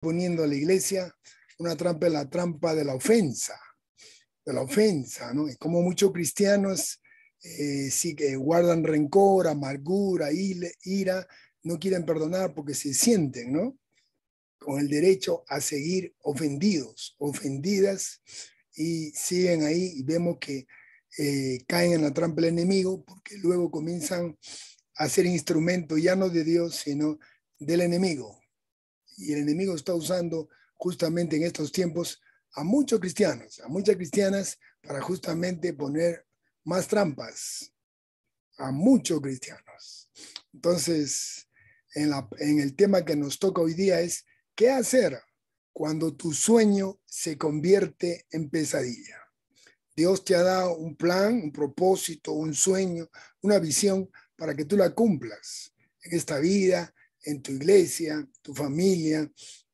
poniendo a la iglesia una trampa en la trampa de la ofensa, de la ofensa, ¿no? Y como muchos cristianos eh, sí que guardan rencor, amargura, ira, no quieren perdonar porque se sienten, ¿no? Con el derecho a seguir ofendidos, ofendidas, y siguen ahí y vemos que eh, caen en la trampa del enemigo porque luego comienzan a ser instrumentos ya no de Dios, sino del enemigo y el enemigo está usando justamente en estos tiempos a muchos cristianos, a muchas cristianas, para justamente poner más trampas a muchos cristianos. Entonces, en, el tema que nos toca hoy día es, ¿qué hacer cuando tu sueño se convierte en pesadilla? Dios te ha dado un plan, un propósito, un sueño, una visión para que tú la cumplas en esta vida, en tu iglesia, tu familia,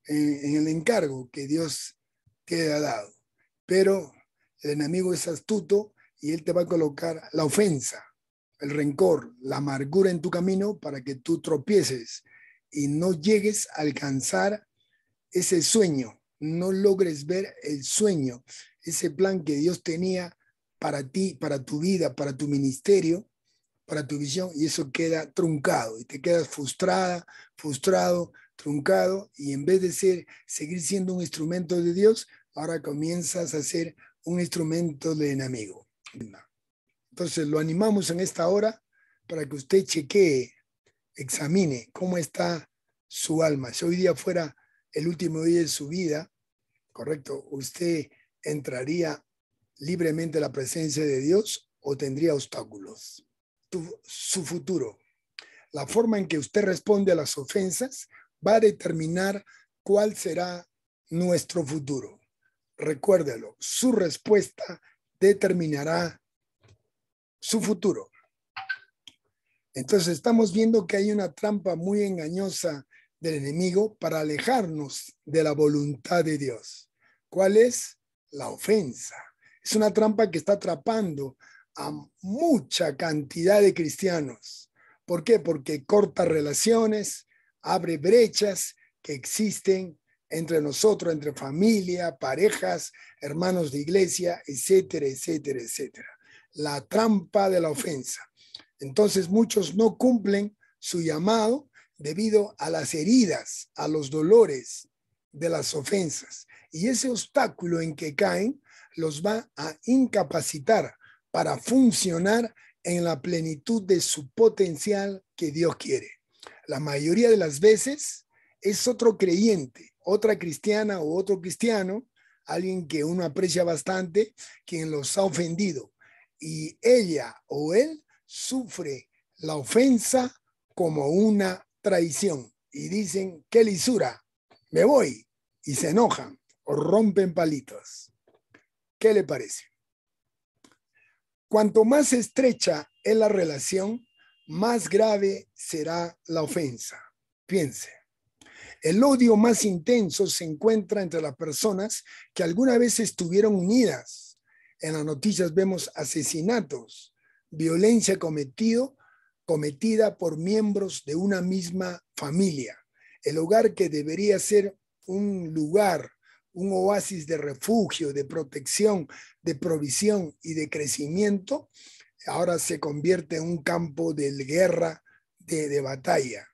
en, el encargo que Dios te ha dado. Pero el enemigo es astuto y él te va a colocar la ofensa, el rencor, la amargura en tu camino para que tú tropieces y no llegues a alcanzar ese sueño, no logres ver el sueño, ese plan que Dios tenía para ti, para tu vida, para tu ministerio, para tu visión y eso queda truncado y te quedas frustrada, frustrado, truncado y en vez de ser, seguir siendo un instrumento de Dios, ahora comienzas a ser un instrumento de enemigo. Entonces lo animamos en esta hora para que usted chequee, examine cómo está su alma. Si hoy día fuera el último día de su vida, correcto, usted entraría libremente a la presencia de Dios o tendría obstáculos su futuro. La forma en que usted responde a las ofensas va a determinar cuál será nuestro futuro. Recuérdelo, su respuesta determinará su futuro. Entonces estamos viendo que hay una trampa muy engañosa del enemigo para alejarnos de la voluntad de Dios. ¿Cuál es? La ofensa. Es una trampa que está atrapando a mucha cantidad de cristianos. ¿Por qué? Porque corta relaciones, abre brechas que existen entre nosotros, entre familia, parejas, hermanos de iglesia, etcétera, etcétera, etcétera. La trampa de la ofensa. Entonces muchos no cumplen su llamado debido a las heridas, a los dolores de las ofensas. Y ese obstáculo en que caen los va a incapacitar para funcionar en la plenitud de su potencial que Dios quiere. La mayoría de las veces es otro creyente, otra cristiana o otro cristiano, alguien que uno aprecia bastante, quien los ha ofendido. Y ella o él sufre la ofensa como una traición. Y dicen, qué lisura, me voy. Y se enojan o rompen palitos. ¿Qué le parece? Cuanto más estrecha es la relación, más grave será la ofensa. Piense. El odio más intenso se encuentra entre las personas que alguna vez estuvieron unidas. En las noticias vemos asesinatos, violencia cometido, cometida por miembros de una misma familia. El hogar que debería ser un lugar un oasis de refugio, de protección, de provisión y de crecimiento, ahora se convierte en un campo de guerra, de, batalla.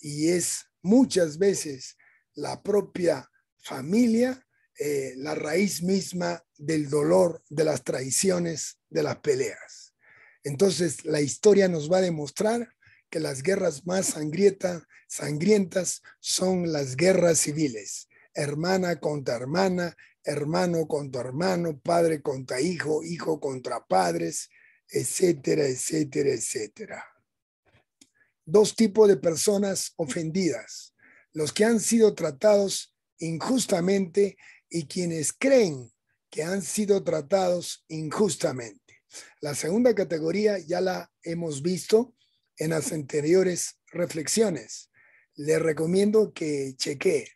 Y es muchas veces la propia familia eh, la raíz misma del dolor, de las traiciones, de las peleas. Entonces, la historia nos va a demostrar que las guerras más sangrientas son las guerras civiles, hermana contra hermana, hermano contra hermano, padre contra hijo, hijo contra padres, etcétera, etcétera, etcétera. Dos tipos de personas ofendidas, los que han sido tratados injustamente y quienes creen que han sido tratados injustamente. La segunda categoría ya la hemos visto en las anteriores reflexiones. Les recomiendo que chequee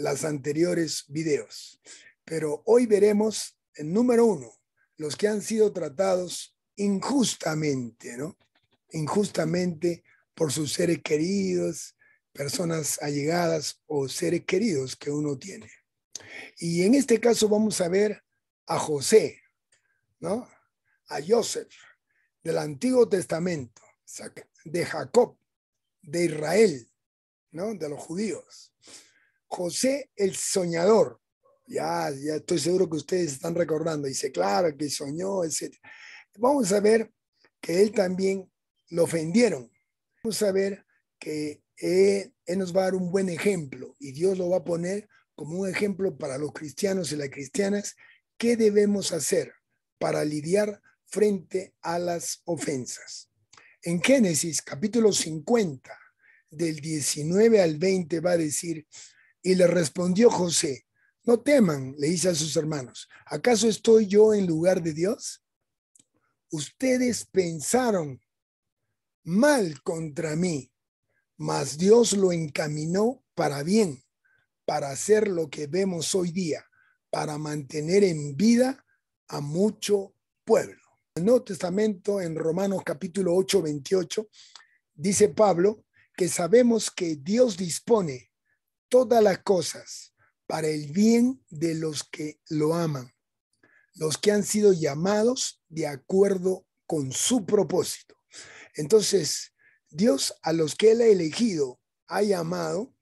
las anteriores videos. Pero hoy veremos, en número uno, los que han sido tratados injustamente, ¿no? Injustamente por sus seres queridos, personas allegadas o seres queridos que uno tiene. Y en este caso vamos a ver a José, ¿no? A Joseph del Antiguo Testamento, de Jacob, de Israel, ¿no? De los judíos. José el Soñador. Ya, ya estoy seguro que ustedes están recordando. Dice, claro, que soñó, etc. Vamos a ver que él también lo ofendieron. Vamos a ver que él, eh, él, nos va a dar un buen ejemplo y Dios lo va a poner como un ejemplo para los cristianos y las cristianas. ¿Qué debemos hacer para lidiar frente a las ofensas? En Génesis capítulo 50, del 19 al 20, va a decir, y le respondió José, no teman, le dice a sus hermanos, ¿acaso estoy yo en lugar de Dios? Ustedes pensaron mal contra mí, mas Dios lo encaminó para bien, para hacer lo que vemos hoy día, para mantener en vida a mucho pueblo. En el Nuevo Testamento, en Romanos capítulo 8, 28, dice Pablo que sabemos que Dios dispone todas las cosas para el bien de los que lo aman, los que han sido llamados de acuerdo con su propósito. Entonces, Dios a los que Él ha elegido, ha llamado,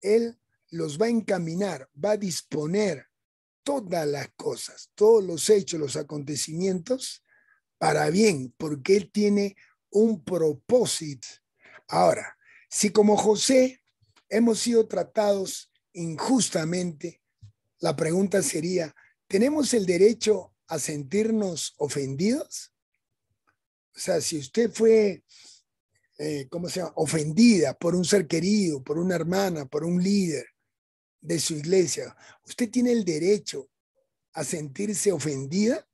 Él los va a encaminar, va a disponer todas las cosas, todos los hechos, los acontecimientos, para bien, porque Él tiene un propósito. Ahora, si como José hemos sido tratados injustamente, la pregunta sería, ¿tenemos el derecho a sentirnos ofendidos? O sea, si usted fue, eh, ¿cómo se llama?, ofendida por un ser querido, por una hermana, por un líder de su iglesia, ¿usted tiene el derecho a sentirse ofendida?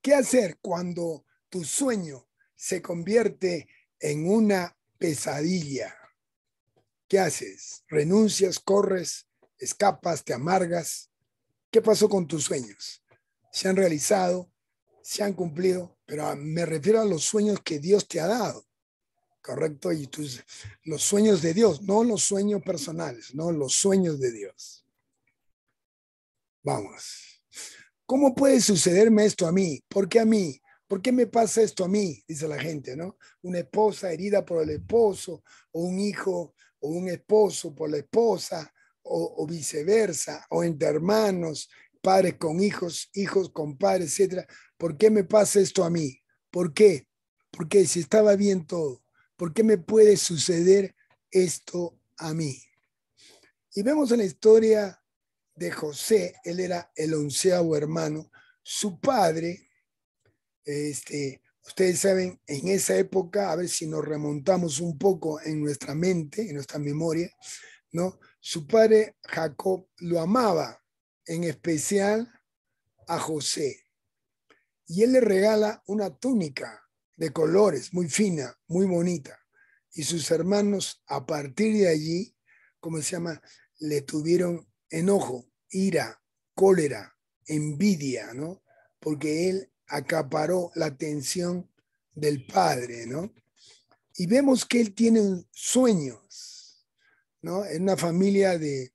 ¿Qué hacer cuando tu sueño se convierte en una pesadilla? ¿Qué haces? ¿Renuncias? ¿Corres? ¿Escapas? ¿Te amargas? ¿Qué pasó con tus sueños? ¿Se han realizado? ¿Se han cumplido? Pero ah, me refiero a los sueños que Dios te ha dado. ¿Correcto? Y tus, los sueños de Dios, no los sueños personales, no los sueños de Dios. Vamos. ¿Cómo puede sucederme esto a mí? ¿Por qué a mí? ¿Por qué me pasa esto a mí? Dice la gente, ¿no? Una esposa herida por el esposo o un hijo o un esposo por la esposa, o, viceversa, o entre hermanos, padres con hijos, hijos con padres, etc. ¿Por qué me pasa esto a mí? ¿Por qué? Porque si estaba bien todo, ¿por qué me puede suceder esto a mí? Y vemos en la historia de José, él era el onceavo hermano, su padre este, Ustedes saben, en esa época, a ver si nos remontamos un poco en nuestra mente, en nuestra memoria, ¿no? Su padre Jacob lo amaba, en especial a José. Y él le regala una túnica de colores muy fina, muy bonita. Y sus hermanos, a partir de allí, ¿cómo se llama? Le tuvieron enojo, ira, cólera, envidia, ¿no? Porque él acaparó la atención del padre, ¿no? Y vemos que él tiene sueños, ¿no? En una familia de,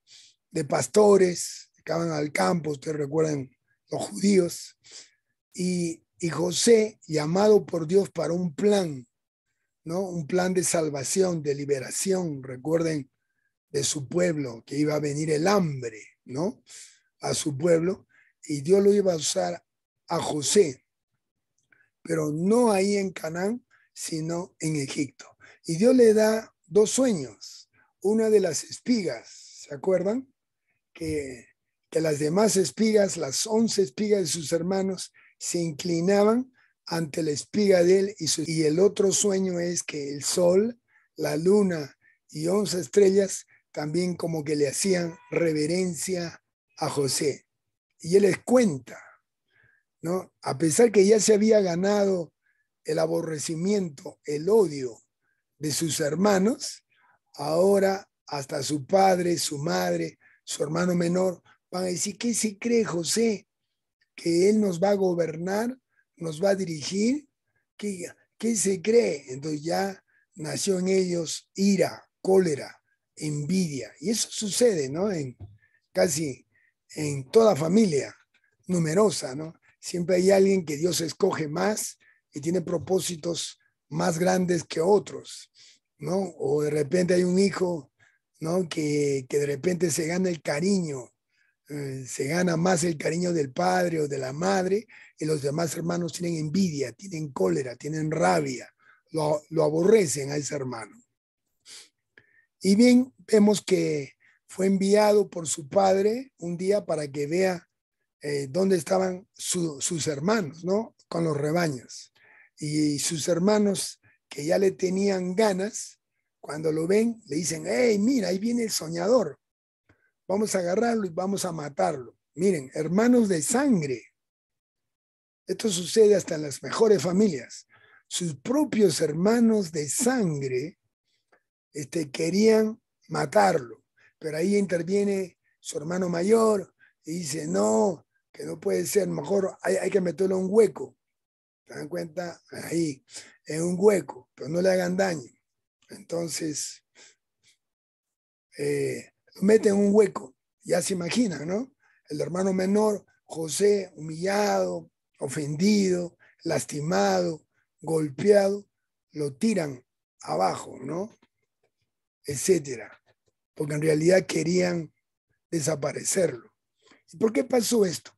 de pastores que van al campo, ustedes recuerdan los judíos, y, y José, llamado por Dios para un plan, ¿no? Un plan de salvación, de liberación, recuerden, de su pueblo, que iba a venir el hambre, ¿no? A su pueblo, y Dios lo iba a usar a José pero no ahí en Canaán, sino en Egipto. Y Dios le da dos sueños. Una de las espigas, ¿se acuerdan? Que, que las demás espigas, las once espigas de sus hermanos, se inclinaban ante la espiga de él. Y, y el otro sueño es que el sol, la luna y once estrellas también como que le hacían reverencia a José. Y él les cuenta a pesar que ya se había ganado el aborrecimiento, el odio de sus hermanos, ahora hasta su padre, su madre, su hermano menor, van a decir, ¿qué se cree José? Que él nos va a gobernar, nos va a dirigir, ¿qué, qué se cree? Entonces ya nació en ellos ira, cólera, envidia. Y eso sucede, ¿no? En casi en toda familia numerosa, ¿no? Siempre hay alguien que Dios escoge más y tiene propósitos más grandes que otros, ¿no? O de repente hay un hijo, ¿no? Que, de repente se gana el cariño, eh, se gana más el cariño del padre o de la madre y los demás hermanos tienen envidia, tienen cólera, tienen rabia, lo, lo aborrecen a ese hermano. Y bien, vemos que fue enviado por su padre un día para que vea donde eh, dónde estaban sus hermanos, ¿no? Con los rebaños. Y sus hermanos que ya le tenían ganas, cuando lo ven, le dicen, hey, mira, ahí viene el soñador. Vamos a agarrarlo y vamos a matarlo. Miren, hermanos de sangre. Esto sucede hasta en las mejores familias. Sus propios hermanos de sangre este, querían matarlo, pero ahí interviene su hermano mayor y dice, no, que no puede ser, mejor hay, que meterlo en un hueco. ¿Se dan cuenta? Ahí, en un hueco, pero no le hagan daño. Entonces, eh, lo meten en un hueco, ya se imagina ¿no? El hermano menor, José, humillado, ofendido, lastimado, golpeado, lo tiran abajo, ¿no? Etcétera. Porque en realidad querían desaparecerlo. ¿Y por qué pasó esto?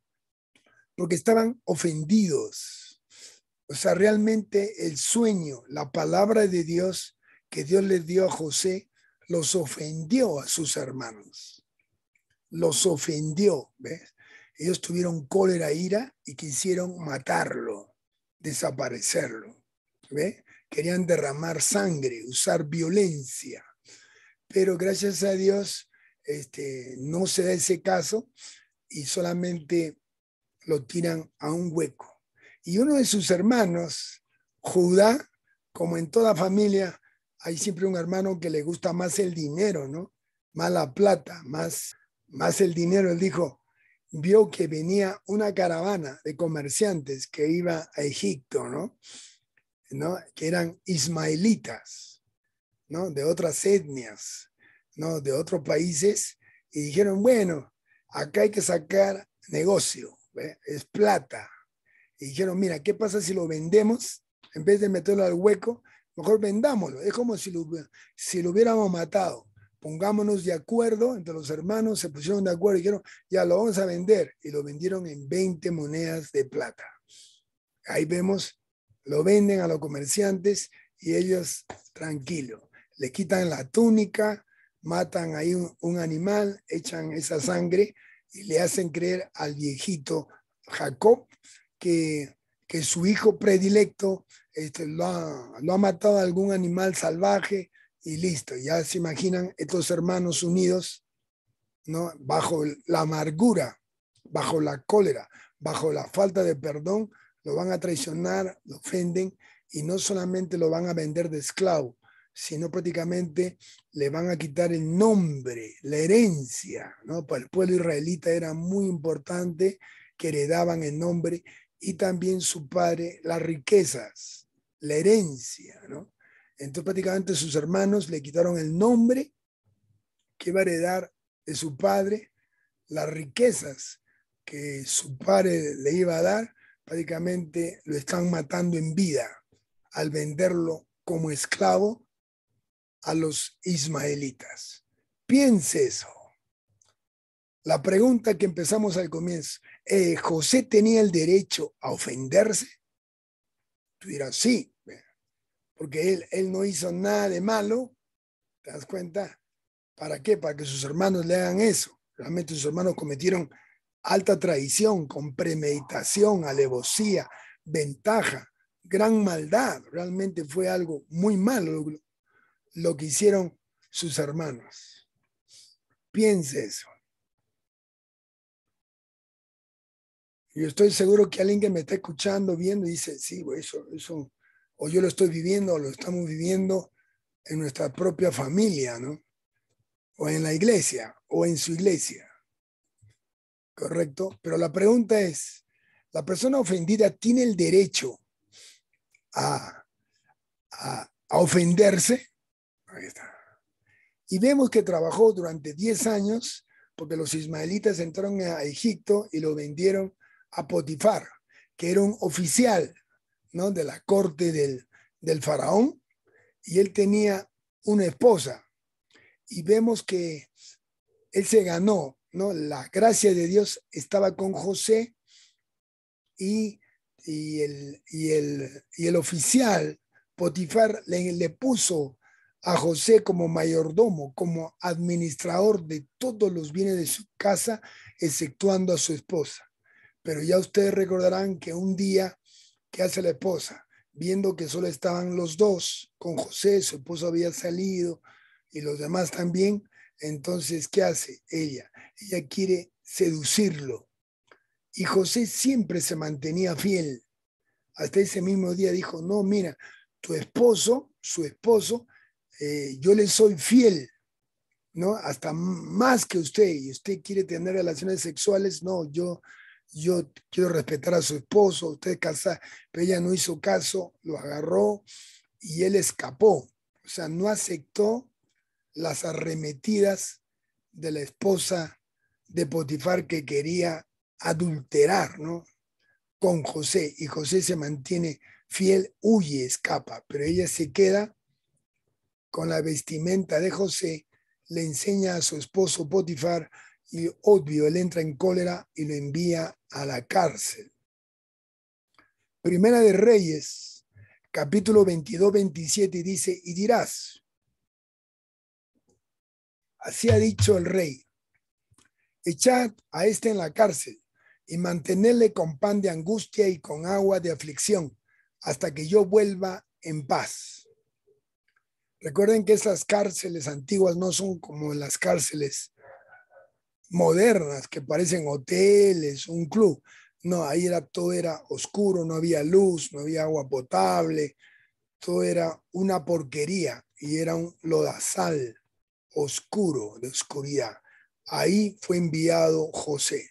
porque estaban ofendidos. O sea, realmente el sueño, la palabra de Dios que Dios les dio a José, los ofendió a sus hermanos. Los ofendió, ¿ves? Ellos tuvieron cólera, ira y quisieron matarlo, desaparecerlo. ¿ves? Querían derramar sangre, usar violencia. Pero gracias a Dios este, no se da ese caso y solamente lo tiran a un hueco. Y uno de sus hermanos, Judá, como en toda familia, hay siempre un hermano que le gusta más el dinero, ¿no? Más la plata, más, más el dinero. Él dijo, vio que venía una caravana de comerciantes que iba a Egipto, ¿no? ¿No? Que eran ismaelitas, ¿no? De otras etnias, ¿no? De otros países. Y dijeron, bueno, acá hay que sacar negocio. ¿eh? es plata. Y dijeron, mira, ¿qué pasa si lo vendemos? En vez de meterlo al hueco, mejor vendámoslo. Es como si lo, si lo hubiéramos matado. Pongámonos de acuerdo, entre los hermanos se pusieron de acuerdo y dijeron, ya lo vamos a vender. Y lo vendieron en 20 monedas de plata. Ahí vemos, lo venden a los comerciantes y ellos tranquilo Le quitan la túnica, matan ahí un animal, echan esa sangre y le hacen creer al viejito Jacob que, su hijo predilecto este, lo, ha, matado a algún animal salvaje y listo. Ya se imaginan estos hermanos unidos ¿no? bajo la amargura, bajo la cólera, bajo la falta de perdón, lo van a traicionar, lo ofenden y no solamente lo van a vender de esclavo, sino prácticamente le van a quitar el nombre, la herencia. ¿no? Para el pueblo israelita era muy importante que heredaban el nombre y también su padre las riquezas, la herencia. ¿no? Entonces prácticamente sus hermanos le quitaron el nombre que iba a heredar de su padre, las riquezas que su padre le iba a dar, prácticamente lo están matando en vida al venderlo como esclavo a los ismaelitas. Piense eso. La pregunta que empezamos al comienzo, eh, ¿José tenía el derecho a ofenderse? Tú dirás, sí, porque él, él no hizo nada de malo. ¿Te das cuenta? ¿Para qué? Para que sus hermanos le hagan eso. Realmente sus hermanos cometieron alta traición, con premeditación, alevosía, ventaja, gran maldad. Realmente fue algo muy malo lo que hicieron sus hermanos. Piense eso. Yo estoy seguro que alguien que me está escuchando, viendo, dice, sí, eso, eso, o yo lo estoy viviendo, o lo estamos viviendo en nuestra propia familia, ¿no? O en la iglesia, o en su iglesia. Correcto. Pero la pregunta es, la persona ofendida tiene el derecho a, a ofenderse. Y vemos que trabajó durante 10 años porque los ismaelitas entraron a Egipto y lo vendieron a Potifar, que era un oficial ¿no? de la corte del, faraón, y él tenía una esposa. Y vemos que él se ganó, ¿no? La gracia de Dios estaba con José y, y, el, y, el, y el oficial Potifar le, le puso a José como mayordomo, como administrador de todos los bienes de su casa, exceptuando a su esposa. Pero ya ustedes recordarán que un día, ¿qué hace la esposa? Viendo que solo estaban los dos, con José, su esposo había salido y los demás también, entonces, ¿qué hace ella? Ella quiere seducirlo. Y José siempre se mantenía fiel. Hasta ese mismo día dijo, no, mira, tu esposo, su esposo, eh, yo le soy fiel, ¿no? Hasta más que usted, y usted quiere tener relaciones sexuales, no, yo, yo quiero respetar a su esposo, usted casa, pero ella no hizo caso, lo agarró y él escapó, o sea, no aceptó las arremetidas de la esposa de Potifar que quería adulterar, ¿no? Con José, y José se mantiene fiel, huye, escapa, pero ella se queda con la vestimenta de José, le enseña a su esposo Potifar y obvio, él entra en cólera y lo envía a la cárcel. Primera de Reyes, capítulo 22, 27 dice, y dirás, así ha dicho el rey, echad a este en la cárcel y mantenerle con pan de angustia y con agua de aflicción hasta que yo vuelva en paz Recuerden que esas cárceles antiguas no son como las cárceles modernas que parecen hoteles, un club. No, ahí era, todo era oscuro, no había luz, no había agua potable, todo era una porquería y era un lodazal oscuro de oscuridad. Ahí fue enviado José.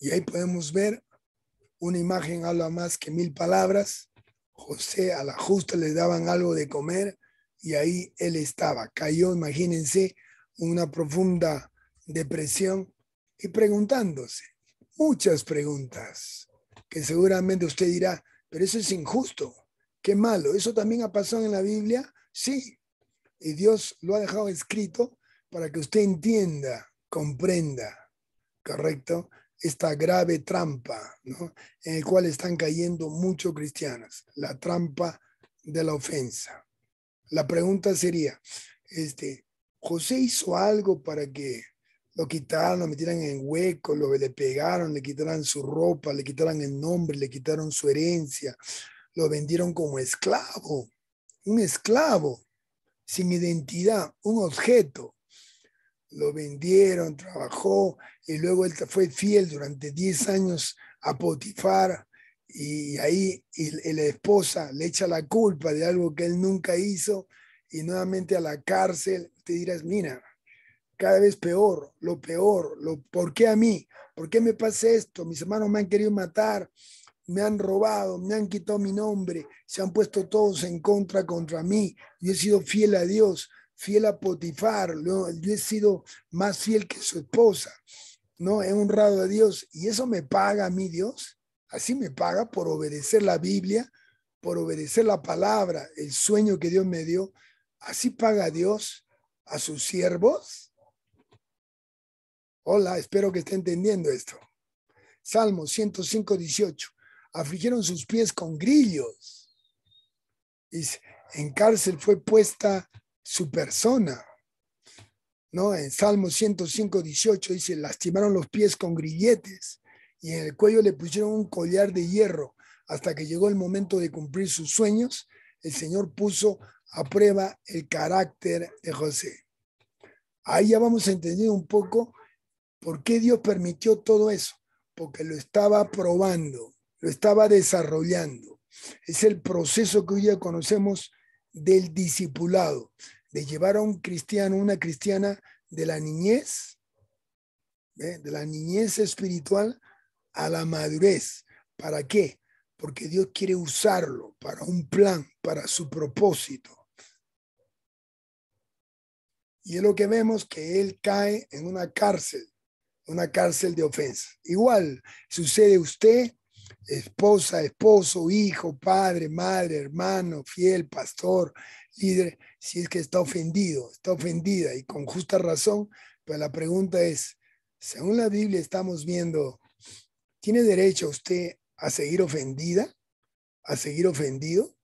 Y ahí podemos ver una imagen habla más que mil palabras José a la justa le daban algo de comer y ahí él estaba. Cayó, imagínense, una profunda depresión y preguntándose muchas preguntas que seguramente usted dirá, pero eso es injusto, qué malo, eso también ha pasado en la Biblia, sí, y Dios lo ha dejado escrito para que usted entienda, comprenda, ¿correcto? esta grave trampa en la cual están cayendo muchos cristianos, la trampa de la ofensa. La pregunta sería, este, ¿José hizo algo para que lo quitaran, lo metieran en hueco, lo, le pegaron, le quitaran su ropa, le quitaran el nombre, le quitaron su herencia, lo vendieron como esclavo, un esclavo sin identidad, un objeto lo vendieron, trabajó y luego él fue fiel durante 10 años a Potifar y ahí y la esposa le echa la culpa de algo que él nunca hizo y nuevamente a la cárcel, te dirás, mira, cada vez peor, lo peor, lo, ¿por qué a mí? ¿Por qué me pasa esto? Mis hermanos me han querido matar, me han robado, me han quitado mi nombre, se han puesto todos en contra contra mí, yo he sido fiel a Dios, fiel a Potifar, yo, he sido más fiel que su esposa, ¿no? He honrado a Dios y eso me paga a mí Dios, así me paga por obedecer la Biblia, por obedecer la palabra, el sueño que Dios me dio, así paga Dios a sus siervos. Hola, espero que esté entendiendo esto. Salmo 105, 18. Afligieron sus pies con grillos. y en cárcel fue puesta su persona. ¿no? En Salmo 105, 18 dice, lastimaron los pies con grilletes y en el cuello le pusieron un collar de hierro. Hasta que llegó el momento de cumplir sus sueños, el Señor puso a prueba el carácter de José. Ahí ya vamos a entender un poco por qué Dios permitió todo eso, porque lo estaba probando, lo estaba desarrollando. Es el proceso que hoy ya conocemos del discipulado, de llevar a un cristiano, una cristiana de la niñez, ¿eh? de la niñez espiritual a la madurez. ¿Para qué? Porque Dios quiere usarlo para un plan, para su propósito. Y es lo que vemos que él cae en una cárcel, una cárcel de ofensa. Igual sucede usted esposa, esposo, hijo, padre, madre, hermano, fiel, pastor, líder, si es que está ofendido, está ofendida y con justa razón, pero pues la pregunta es, según la Biblia estamos viendo, ¿tiene derecho usted a seguir ofendida? ¿A seguir ofendido?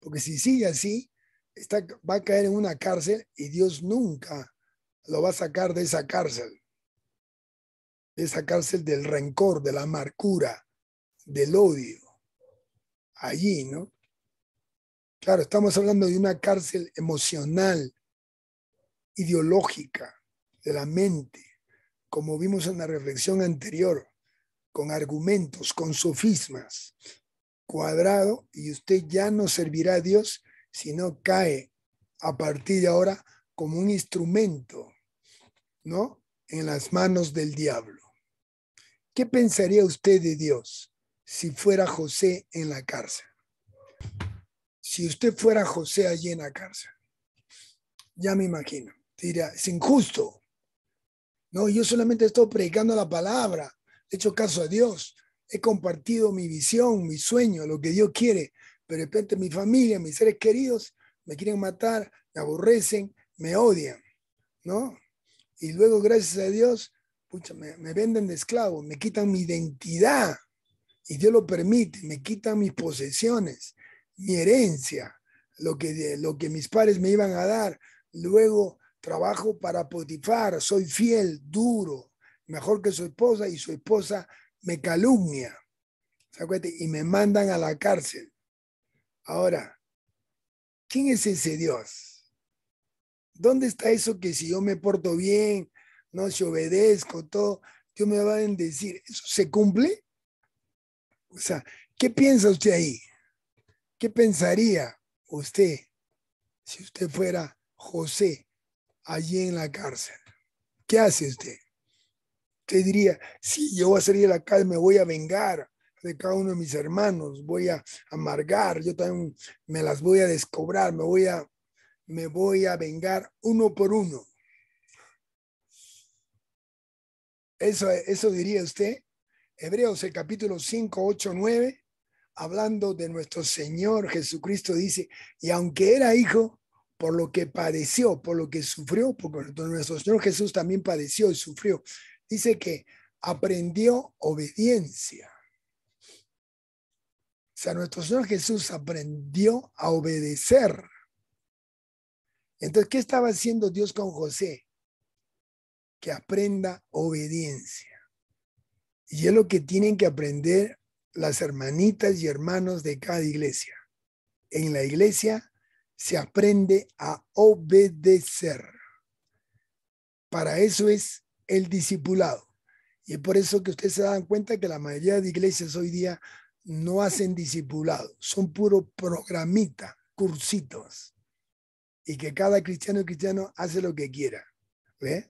Porque si sigue así, está, va a caer en una cárcel y Dios nunca lo va a sacar de esa cárcel, de esa cárcel del rencor, de la amargura, del odio allí, ¿no? Claro, estamos hablando de una cárcel emocional, ideológica, de la mente, como vimos en la reflexión anterior, con argumentos, con sofismas, cuadrado, y usted ya no servirá a Dios, si no cae a partir de ahora como un instrumento, ¿no? En las manos del diablo. ¿Qué pensaría usted de Dios? si fuera José en la cárcel. Si usted fuera José allí en la cárcel, ya me imagino, diría, es injusto. No, yo solamente estoy predicando la palabra, he hecho caso a Dios, he compartido mi visión, mi sueño, lo que Dios quiere, pero de repente mi familia, mis seres queridos me quieren matar, me aborrecen, me odian, ¿no? Y luego, gracias a Dios, me venden de esclavo, me quitan mi identidad y Dios lo permite, me quitan mis posesiones, mi herencia, lo que, lo que mis padres me iban a dar. Luego trabajo para Potifar, soy fiel, duro, mejor que su esposa y su esposa me calumnia. Y me mandan a la cárcel. Ahora, ¿quién es ese Dios? ¿Dónde está eso que si yo me porto bien, no si obedezco, todo, Dios me va a bendecir? se cumple? O sea, ¿qué piensa usted ahí? ¿Qué pensaría usted si usted fuera José allí en la cárcel? ¿Qué hace usted? Usted diría, sí, yo voy a salir de la cárcel, me voy a vengar de cada uno de mis hermanos, voy a amargar, yo también me las voy a descobrar, me voy a, me voy a vengar uno por uno. Eso, eso diría usted. Hebreos el capítulo 5, 8, 9, hablando de nuestro Señor Jesucristo, dice, y aunque era hijo, por lo que padeció, por lo que sufrió, porque nuestro Señor Jesús también padeció y sufrió, dice que aprendió obediencia. O sea, nuestro Señor Jesús aprendió a obedecer. Entonces, ¿qué estaba haciendo Dios con José? Que aprenda obediencia. Y es lo que tienen que aprender las hermanitas y hermanos de cada iglesia. En la iglesia se aprende a obedecer. Para eso es el discipulado. Y es por eso que ustedes se dan cuenta que la mayoría de iglesias hoy día no hacen discipulado, son puro programita, cursitos. Y que cada cristiano y cristiano hace lo que quiera. ¿ve?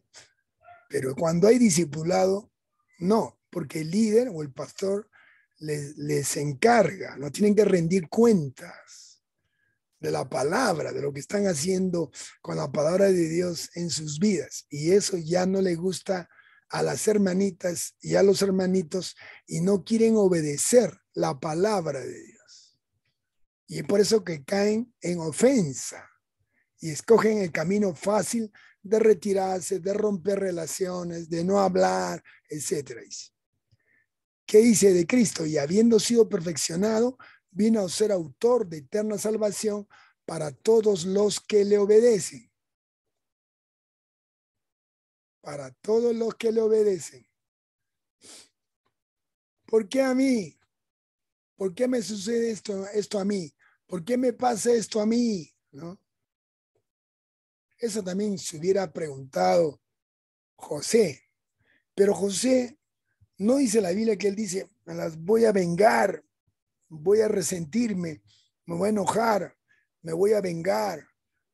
Pero cuando hay discipulado, no, porque el líder o el pastor les, encarga, no tienen que rendir cuentas de la palabra, de lo que están haciendo con la palabra de Dios en sus vidas. Y eso ya no le gusta a las hermanitas y a los hermanitos y no quieren obedecer la palabra de Dios. Y es por eso que caen en ofensa y escogen el camino fácil de retirarse, de romper relaciones, de no hablar, etc que dice de Cristo y habiendo sido perfeccionado, vino a ser autor de eterna salvación para todos los que le obedecen. Para todos los que le obedecen. ¿Por qué a mí? ¿Por qué me sucede esto, esto a mí? ¿Por qué me pasa esto a mí? ¿No? Eso también se hubiera preguntado José. Pero José no dice la Biblia que él dice, las voy a vengar, voy a resentirme, me voy a enojar, me voy a vengar,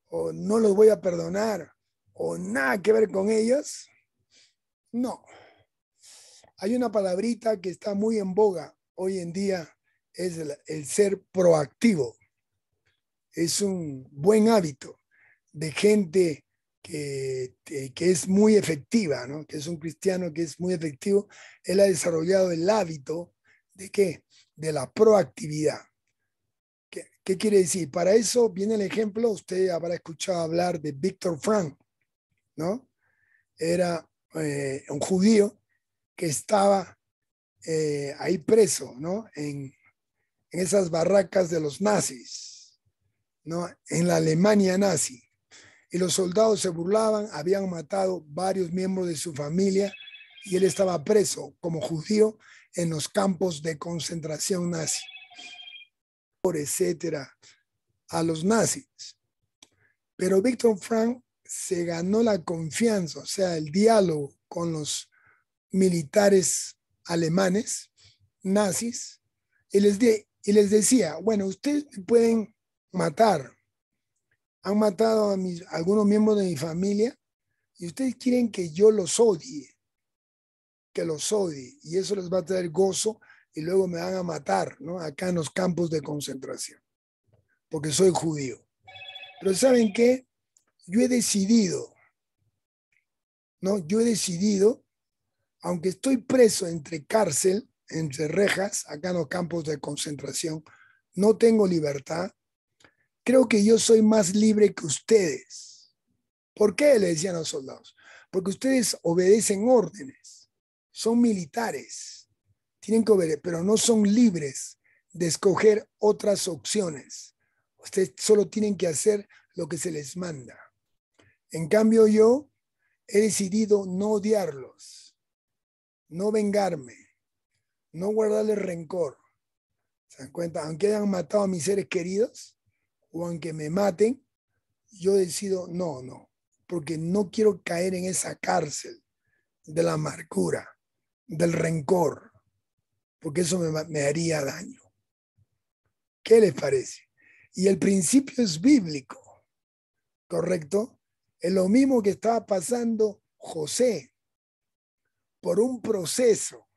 o no los voy a perdonar, o nada que ver con ellas. No. Hay una palabrita que está muy en boga hoy en día, es el, el ser proactivo. Es un buen hábito de gente eh, que, es muy efectiva, ¿no? que es un cristiano que es muy efectivo, él ha desarrollado el hábito de qué? De la proactividad. ¿Qué, quiere decir? Para eso viene el ejemplo, usted habrá escuchado hablar de Víctor Frank, ¿no? Era eh, un judío que estaba eh, ahí preso, ¿no? En, en esas barracas de los nazis, ¿no? En la Alemania nazi y los soldados se burlaban, habían matado varios miembros de su familia y él estaba preso como judío en los campos de concentración nazi, por etcétera, a los nazis. Pero Víctor Frank se ganó la confianza, o sea, el diálogo con los militares alemanes, nazis, y les decía, bueno, ustedes pueden matar, han matado a, mis, algunos miembros de mi familia y ustedes quieren que yo los odie, que los odie, y eso les va a traer gozo y luego me van a matar, ¿no? Acá en los campos de concentración, porque soy judío. Pero ¿saben qué? Yo he decidido, ¿no? Yo he decidido, aunque estoy preso entre cárcel, entre rejas, acá en los campos de concentración, no tengo libertad, creo que yo soy más libre que ustedes. ¿Por qué? Le decían los soldados. Porque ustedes obedecen órdenes, son militares, tienen que obedecer, pero no son libres de escoger otras opciones. Ustedes solo tienen que hacer lo que se les manda. En cambio, yo he decidido no odiarlos, no vengarme, no guardarles rencor. ¿Se dan cuenta? Aunque hayan matado a mis seres queridos, o aunque me maten, yo decido, no, no, porque no quiero caer en esa cárcel de la amargura, del rencor, porque eso me, me haría daño. ¿Qué les parece? Y el principio es bíblico, ¿correcto? Es lo mismo que estaba pasando José por un proceso,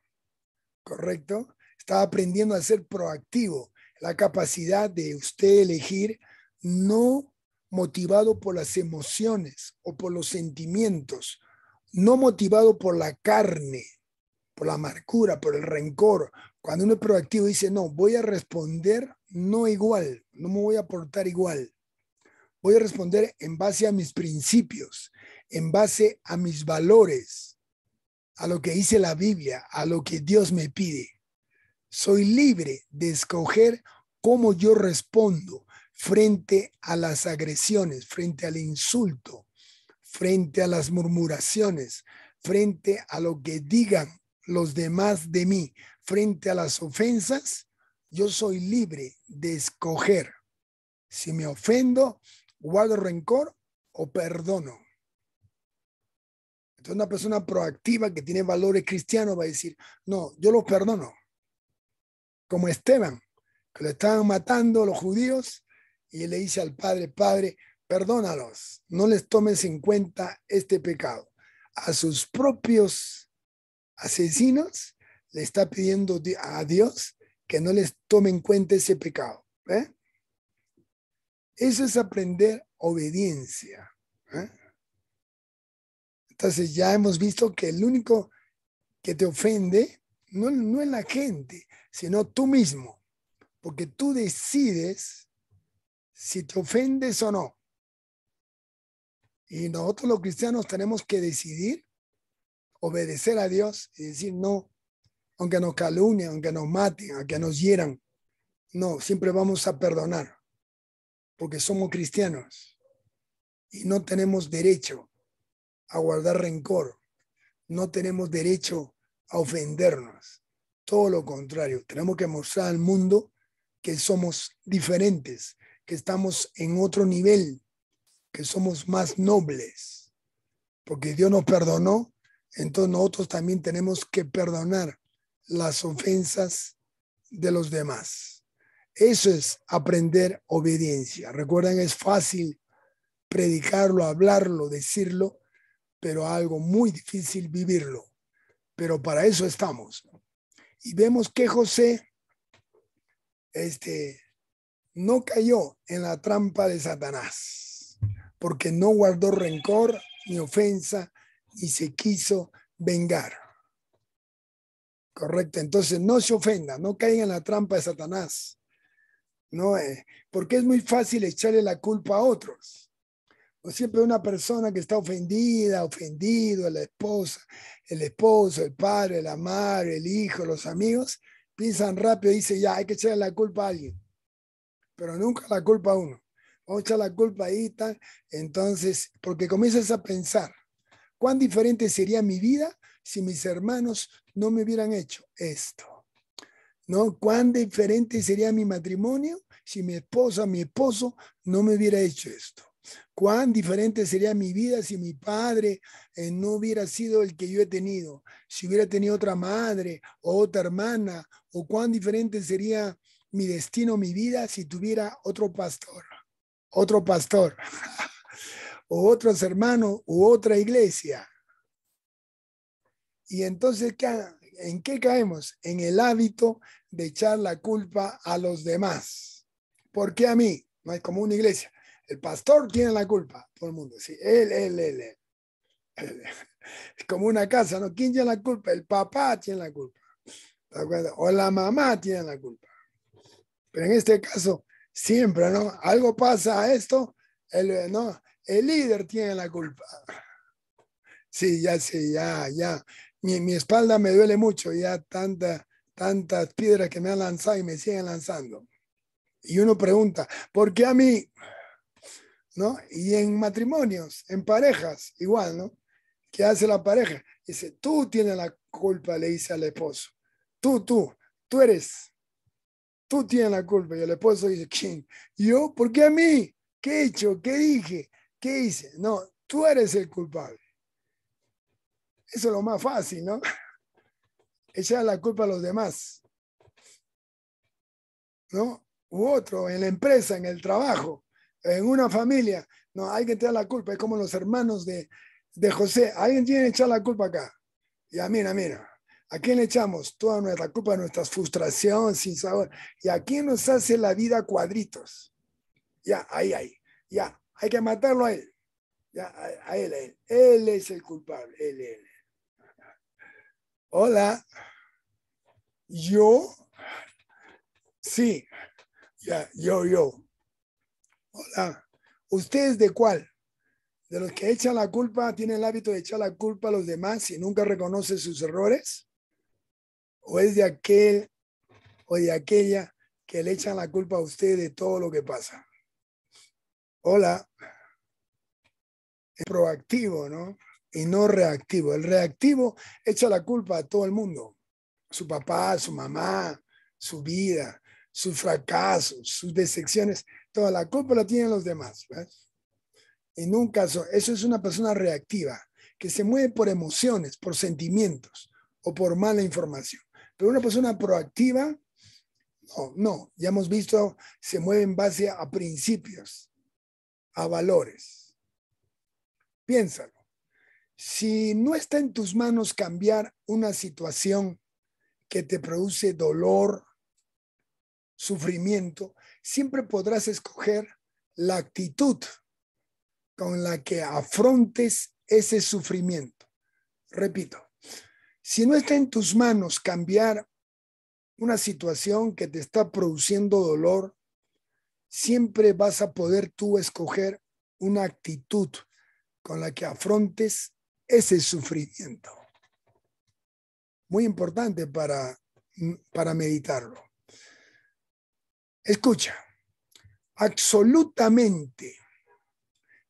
¿correcto? Estaba aprendiendo a ser proactivo, la capacidad de usted elegir no motivado por las emociones o por los sentimientos, no motivado por la carne, por la amargura, por el rencor. Cuando uno es proactivo dice, no, voy a responder no igual, no me voy a portar igual. Voy a responder en base a mis principios, en base a mis valores, a lo que dice la Biblia, a lo que Dios me pide. Soy libre de escoger cómo yo respondo, frente a las agresiones, frente al insulto, frente a las murmuraciones, frente a lo que digan los demás de mí, frente a las ofensas, yo soy libre de escoger si me ofendo, guardo rencor o perdono. Entonces una persona proactiva que tiene valores cristianos va a decir, no, yo lo perdono. Como Esteban, que lo estaban matando los judíos y le dice al Padre, Padre, perdónalos, no les tomes en cuenta este pecado. A sus propios asesinos le está pidiendo a Dios que no les tome en cuenta ese pecado. ¿eh? Eso es aprender obediencia. ¿eh? Entonces ya hemos visto que el único que te ofende no, no es la gente, sino tú mismo, porque tú decides si te ofendes o no. Y nosotros los cristianos tenemos que decidir obedecer a Dios y decir no, aunque nos calumnien, aunque nos maten, aunque nos hieran. No, siempre vamos a perdonar, porque somos cristianos y no tenemos derecho a guardar rencor, no tenemos derecho a ofendernos. Todo lo contrario, tenemos que mostrar al mundo que somos diferentes, que estamos en otro nivel, que somos más nobles, porque Dios nos perdonó, entonces nosotros también tenemos que perdonar las ofensas de los demás. Eso es aprender obediencia. Recuerden, es fácil predicarlo, hablarlo, decirlo, pero algo muy difícil vivirlo. Pero para eso estamos. Y vemos que José este, no cayó en la trampa de Satanás, porque no guardó rencor ni ofensa y se quiso vengar. Correcto, entonces no se ofenda, no caiga en la trampa de Satanás. No, eh, porque es muy fácil echarle la culpa a otros. O pues siempre una persona que está ofendida, ofendido, la esposa, el esposo, el padre, la madre, el hijo, los amigos, piensan rápido y dicen, ya, hay que echarle la culpa a alguien pero nunca la culpa a uno. O la culpa ahí, está. entonces, porque comienzas a pensar, ¿cuán diferente sería mi vida si mis hermanos no me hubieran hecho esto? ¿No? ¿Cuán diferente sería mi matrimonio si mi esposa, mi esposo no me hubiera hecho esto? cuán diferente sería mi vida si mi padre eh, no hubiera sido el que yo he tenido, si hubiera tenido otra madre o otra hermana, o cuán diferente sería mi destino, mi vida, si tuviera otro pastor, otro pastor, o otros hermanos, u otra iglesia. Y entonces, ¿en qué caemos? En el hábito de echar la culpa a los demás. ¿Por qué a mí? No es como una iglesia. El pastor tiene la culpa, todo el mundo. Sí, él, él, él, él. Es como una casa, ¿no? ¿Quién tiene la culpa? El papá tiene la culpa. ¿De acuerdo? O la mamá tiene la culpa. Pero en este caso, siempre, ¿no? Algo pasa a esto, el, ¿no? El líder tiene la culpa. Sí, ya sí, ya, ya. Mi, mi espalda me duele mucho, ya tanta, tantas piedras que me han lanzado y me siguen lanzando. Y uno pregunta, ¿por qué a mí? ¿No? Y en matrimonios, en parejas, igual, ¿no? ¿Qué hace la pareja? Dice, tú tienes la culpa, le dice al esposo. Tú, tú, tú eres tú tienes la culpa. Y el esposo dice, ¿quién? ¿Yo? ¿Por qué a mí? ¿Qué he hecho? ¿Qué dije? ¿Qué hice? No, tú eres el culpable. Eso es lo más fácil, ¿no? Echar la culpa a los demás. ¿No? U otro, en la empresa, en el trabajo, en una familia. No, alguien te da la culpa. Es como los hermanos de, de José. Alguien tiene que echar la culpa acá. Ya, mira, mira. ¿A quién le echamos toda nuestra culpa, nuestras frustraciones, sin saber? ¿Y a quién nos hace la vida cuadritos? Ya, ahí, ahí. Ya, hay que matarlo a él. Ya, a, él, a él. Él es el culpable. Él, él. Hola. Yo. Sí. Ya, yo, yo. Hola. ¿Ustedes de cuál? de los que echan la culpa, tienen el hábito de echar la culpa a los demás y nunca reconocen sus errores? o es de aquel o de aquella que le echan la culpa a usted de todo lo que pasa. Hola. Es proactivo, ¿no? Y no reactivo. El reactivo echa la culpa a todo el mundo. Su papá, su mamá, su vida, sus fracasos, sus decepciones. Toda la culpa la tienen los demás. En un caso, eso es una persona reactiva, que se mueve por emociones, por sentimientos o por mala información. Pero una persona proactiva, no, no, ya hemos visto, se mueve en base a principios, a valores. Piénsalo. Si no está en tus manos cambiar una situación que te produce dolor, sufrimiento, siempre podrás escoger la actitud con la que afrontes ese sufrimiento. Repito, si no está en tus manos cambiar una situación que te está produciendo dolor, siempre vas a poder tú escoger una actitud con la que afrontes ese sufrimiento. Muy importante para, para meditarlo. Escucha, absolutamente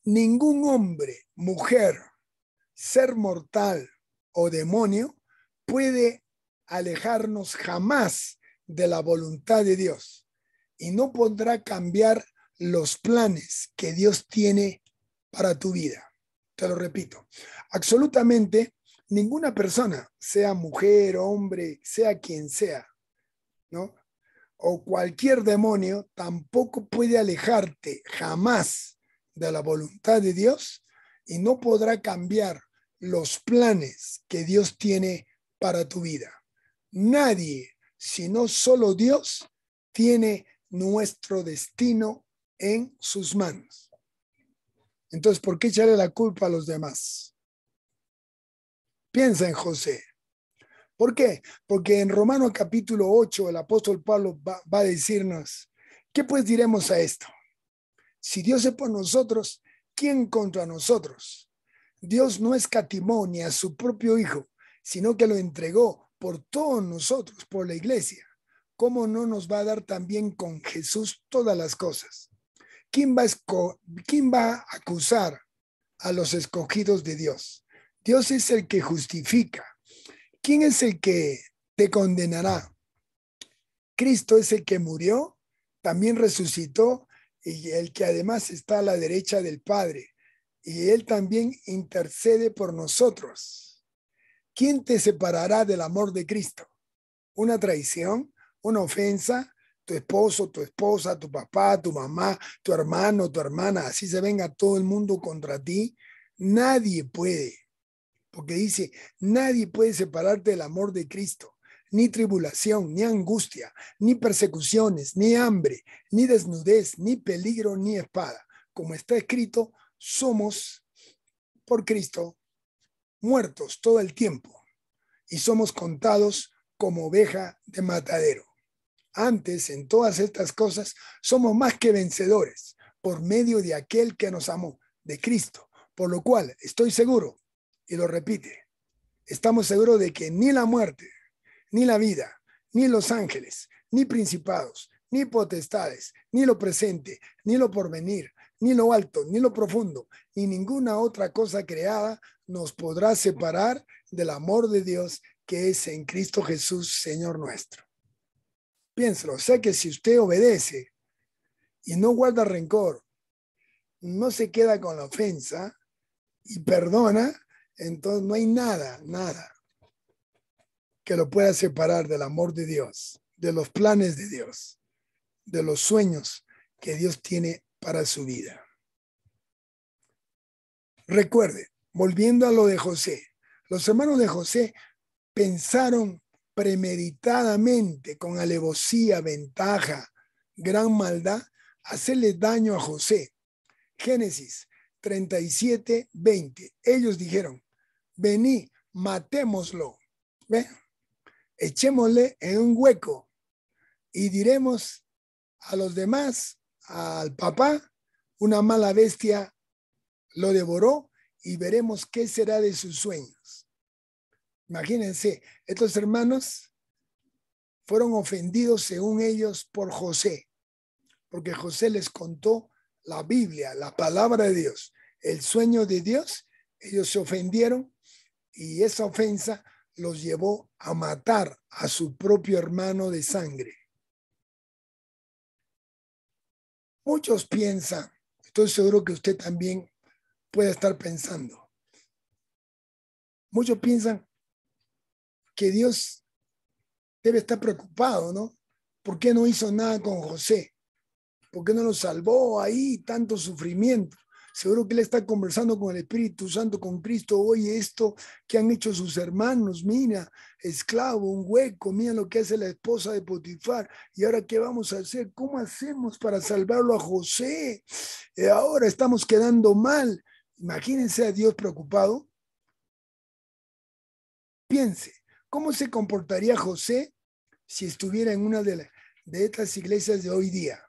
ningún hombre, mujer, ser mortal o demonio puede alejarnos jamás de la voluntad de Dios y no podrá cambiar los planes que Dios tiene para tu vida. Te lo repito, absolutamente ninguna persona, sea mujer, hombre, sea quien sea, ¿no? O cualquier demonio tampoco puede alejarte jamás de la voluntad de Dios y no podrá cambiar los planes que Dios tiene para tu vida. Nadie, sino solo Dios, tiene nuestro destino en sus manos. Entonces, ¿por qué echarle la culpa a los demás? Piensa en José. ¿Por qué? Porque en romano capítulo 8 el apóstol Pablo va, a decirnos, ¿qué pues diremos a esto? Si Dios es por nosotros, ¿quién contra nosotros? Dios no escatimó ni a su propio Hijo, sino que lo entregó por todos nosotros, por la iglesia. ¿Cómo no nos va a dar también con Jesús todas las cosas? ¿Quién va, a acusar a los escogidos de Dios? Dios es el que justifica. ¿Quién es el que te condenará? Cristo es el que murió, también resucitó y el que además está a la derecha del Padre. Y Él también intercede por nosotros. ¿quién te separará del amor de Cristo? Una traición, una ofensa, tu esposo, tu esposa, tu papá, tu mamá, tu hermano, tu hermana, así se venga todo el mundo contra ti, nadie puede, porque dice, nadie puede separarte del amor de Cristo, ni tribulación, ni angustia, ni persecuciones, ni hambre, ni desnudez, ni peligro, ni espada. Como está escrito, somos por Cristo muertos todo el tiempo y somos contados como oveja de matadero. Antes, en todas estas cosas, somos más que vencedores por medio de aquel que nos amó, de Cristo, por lo cual estoy seguro, y lo repite, estamos seguros de que ni la muerte, ni la vida, ni los ángeles, ni principados, ni potestades, ni lo presente, ni lo porvenir, ni lo alto, ni lo profundo, ni ninguna otra cosa creada nos podrá separar del amor de Dios que es en Cristo Jesús, Señor nuestro. Piénselo, o sea que si usted obedece y no guarda rencor, no se queda con la ofensa y perdona, entonces no hay nada, nada que lo pueda separar del amor de Dios, de los planes de Dios, de los sueños que Dios tiene para su vida. Recuerde, volviendo a lo de José, los hermanos de José pensaron premeditadamente, con alevosía, ventaja, gran maldad, hacerle daño a José. Génesis 37, 20. Ellos dijeron, vení, matémoslo. ¿Ve? Echémosle en un hueco y diremos a los demás, al papá, una mala bestia lo devoró y veremos qué será de sus sueños. Imagínense, estos hermanos fueron ofendidos según ellos por José, porque José les contó la Biblia, la palabra de Dios, el sueño de Dios. Ellos se ofendieron y esa ofensa los llevó a matar a su propio hermano de sangre. Muchos piensan, estoy seguro que usted también puede estar pensando, muchos piensan que Dios debe estar preocupado, ¿no? ¿Por qué no hizo nada con José? ¿Por qué no lo salvó ahí tanto sufrimiento? Seguro que él está conversando con el Espíritu Santo, con Cristo. Oye, esto que han hecho sus hermanos, mira, esclavo, un hueco, mira lo que hace la esposa de Potifar. ¿Y ahora qué vamos a hacer? ¿Cómo hacemos para salvarlo a José? Eh, ahora estamos quedando mal. Imagínense a Dios preocupado. Piense, ¿cómo se comportaría José si estuviera en una de, de estas iglesias de hoy día?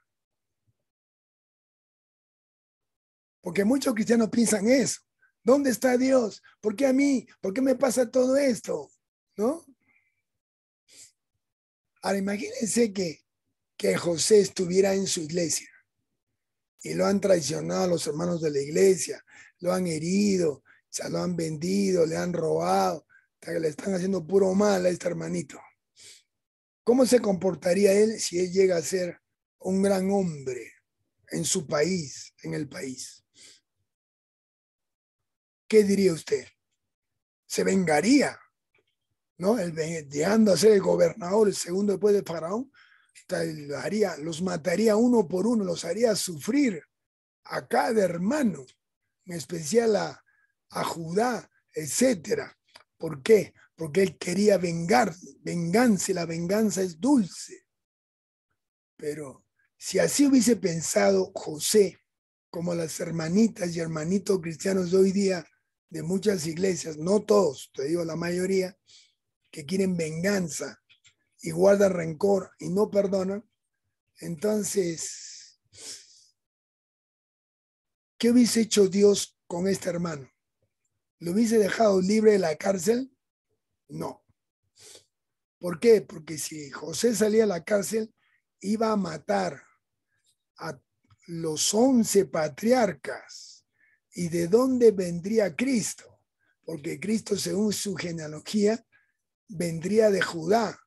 Porque muchos cristianos piensan eso. ¿Dónde está Dios? ¿Por qué a mí? ¿Por qué me pasa todo esto? ¿No? Ahora imagínense que, que José estuviera en su iglesia y lo han traicionado a los hermanos de la iglesia, lo han herido, se lo han vendido, le han robado, le están haciendo puro mal a este hermanito. ¿Cómo se comportaría él si él llega a ser un gran hombre en su país, en el país? ¿qué diría usted? Se vengaría, ¿no? El, dejando a ser el gobernador, el segundo después de Faraón, los mataría uno por uno, los haría sufrir a cada hermano, en especial a, a Judá, etcétera. ¿Por qué? Porque él quería vengar, venganza, y la venganza es dulce. Pero si así hubiese pensado José, como las hermanitas y hermanitos cristianos de hoy día, de muchas iglesias, no todos, te digo la mayoría, que quieren venganza y guardan rencor y no perdonan, entonces, ¿qué hubiese hecho Dios con este hermano? ¿Lo hubiese dejado libre de la cárcel? No. ¿Por qué? Porque si José salía a la cárcel, iba a matar a los once patriarcas y de dónde vendría Cristo, porque Cristo según su genealogía vendría de Judá.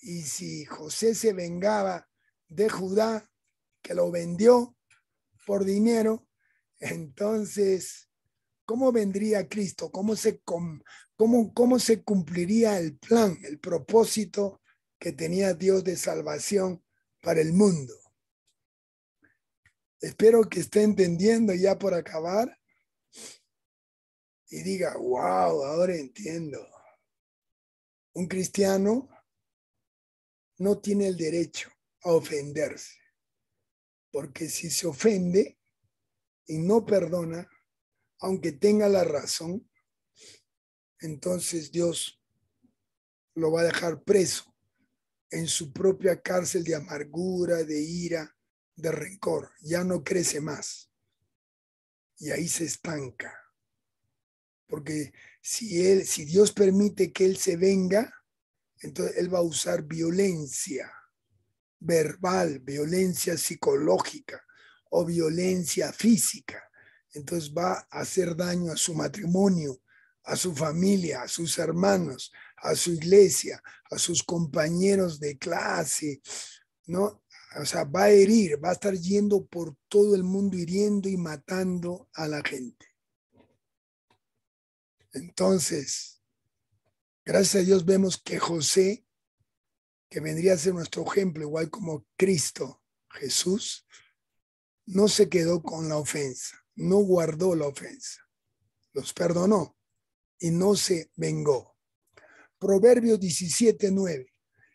Y si José se vengaba de Judá, que lo vendió por dinero, entonces, ¿cómo vendría Cristo? ¿Cómo se, cómo, cómo se cumpliría el plan, el propósito que tenía Dios de salvación para el mundo? Espero que esté entendiendo ya por acabar y diga, wow, ahora entiendo. Un cristiano no tiene el derecho a ofenderse, porque si se ofende y no perdona, aunque tenga la razón, entonces Dios lo va a dejar preso en su propia cárcel de amargura, de ira, de rencor, ya no crece más. Y ahí se estanca. Porque si, él, si Dios permite que Él se venga, entonces Él va a usar violencia verbal, violencia psicológica o violencia física. Entonces va a hacer daño a su matrimonio, a su familia, a sus hermanos, a su iglesia, a sus compañeros de clase, ¿no? o sea, va a herir, va a estar yendo por todo el mundo hiriendo y matando a la gente. Entonces, gracias a Dios vemos que José, que vendría a ser nuestro ejemplo, igual como Cristo, Jesús, no se quedó con la ofensa, no guardó la ofensa, los perdonó y no se vengó. Proverbios 17,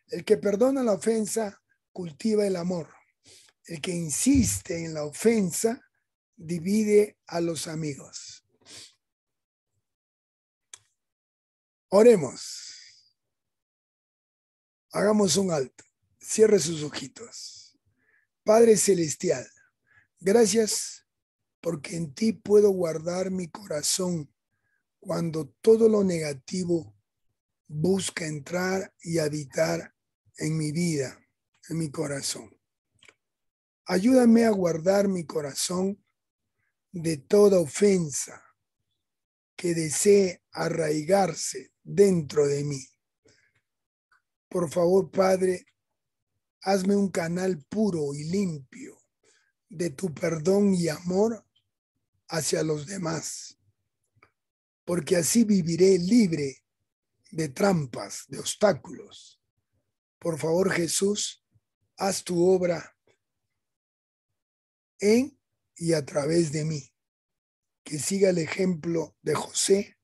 El que perdona la ofensa cultiva el amor. El que insiste en la ofensa divide a los amigos. Oremos. Hagamos un alto. Cierre sus ojitos. Padre Celestial, gracias porque en ti puedo guardar mi corazón cuando todo lo negativo busca entrar y habitar en mi vida en mi corazón. Ayúdame a guardar mi corazón de toda ofensa que desee arraigarse dentro de mí. Por favor, Padre, hazme un canal puro y limpio de tu perdón y amor hacia los demás, porque así viviré libre de trampas, de obstáculos. Por favor, Jesús, haz tu obra en y a través de mí. Que siga el ejemplo de José,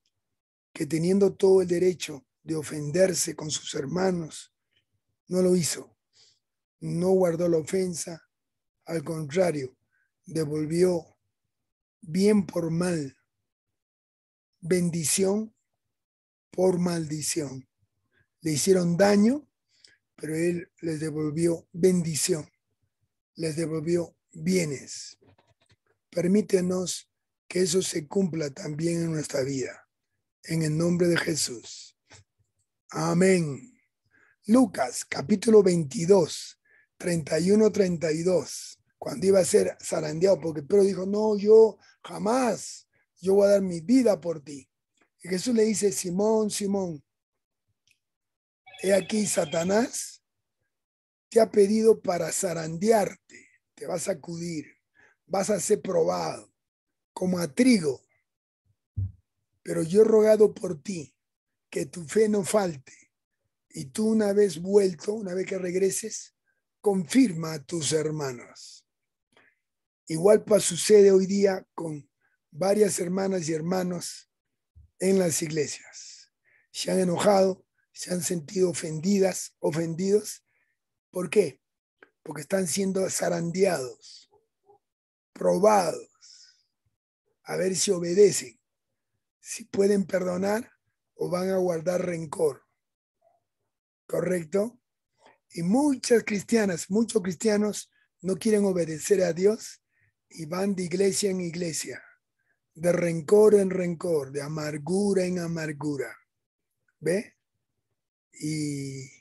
que teniendo todo el derecho de ofenderse con sus hermanos, no lo hizo, no guardó la ofensa, al contrario, devolvió bien por mal, bendición por maldición. Le hicieron daño pero él les devolvió bendición, les devolvió bienes. Permítenos que eso se cumpla también en nuestra vida, en el nombre de Jesús. Amén. Lucas capítulo 22, 31, 32, cuando iba a ser zarandeado, porque Pedro dijo, no, yo jamás, yo voy a dar mi vida por ti. Y Jesús le dice, Simón, Simón, He aquí, Satanás te ha pedido para zarandearte, te vas a acudir, vas a ser probado como a trigo. Pero yo he rogado por ti que tu fe no falte y tú una vez vuelto, una vez que regreses, confirma a tus hermanos. Igual sucede hoy día con varias hermanas y hermanos en las iglesias. Se han enojado se han sentido ofendidas, ofendidos. ¿Por qué? Porque están siendo zarandeados, probados, a ver si obedecen, si pueden perdonar o van a guardar rencor. ¿Correcto? Y muchas cristianas, muchos cristianos no quieren obedecer a Dios y van de iglesia en iglesia, de rencor en rencor, de amargura en amargura. ¿Ve? y,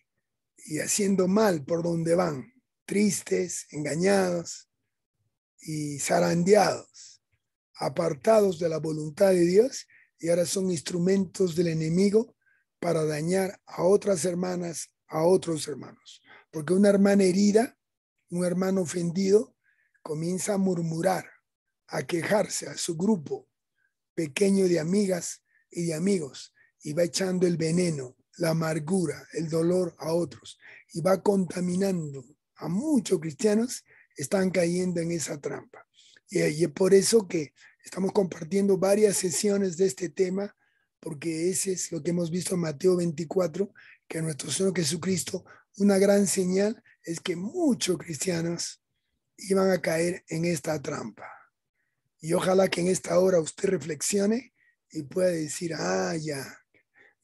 haciendo mal por donde van, tristes, engañados y zarandeados, apartados de la voluntad de Dios y ahora son instrumentos del enemigo para dañar a otras hermanas, a otros hermanos. Porque una hermana herida, un hermano ofendido, comienza a murmurar, a quejarse a su grupo pequeño de amigas y de amigos y va echando el veneno la amargura, el dolor a otros y va contaminando a muchos cristianos, están cayendo en esa trampa. Y, es por eso que estamos compartiendo varias sesiones de este tema, porque ese es lo que hemos visto en Mateo 24, que nuestro Señor Jesucristo, una gran señal es que muchos cristianos iban a caer en esta trampa. Y ojalá que en esta hora usted reflexione y pueda decir, ah, ya,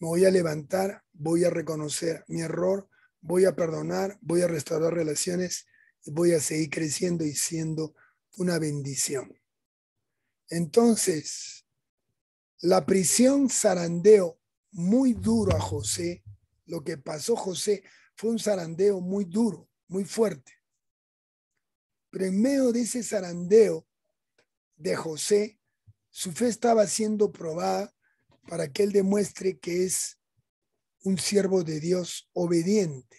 me voy a levantar, voy a reconocer mi error, voy a perdonar, voy a restaurar relaciones y voy a seguir creciendo y siendo una bendición. Entonces, la prisión zarandeó muy duro a José. Lo que pasó José fue un zarandeo muy duro, muy fuerte. Pero en medio de ese zarandeo de José, su fe estaba siendo probada para que él demuestre que es un siervo de Dios obediente.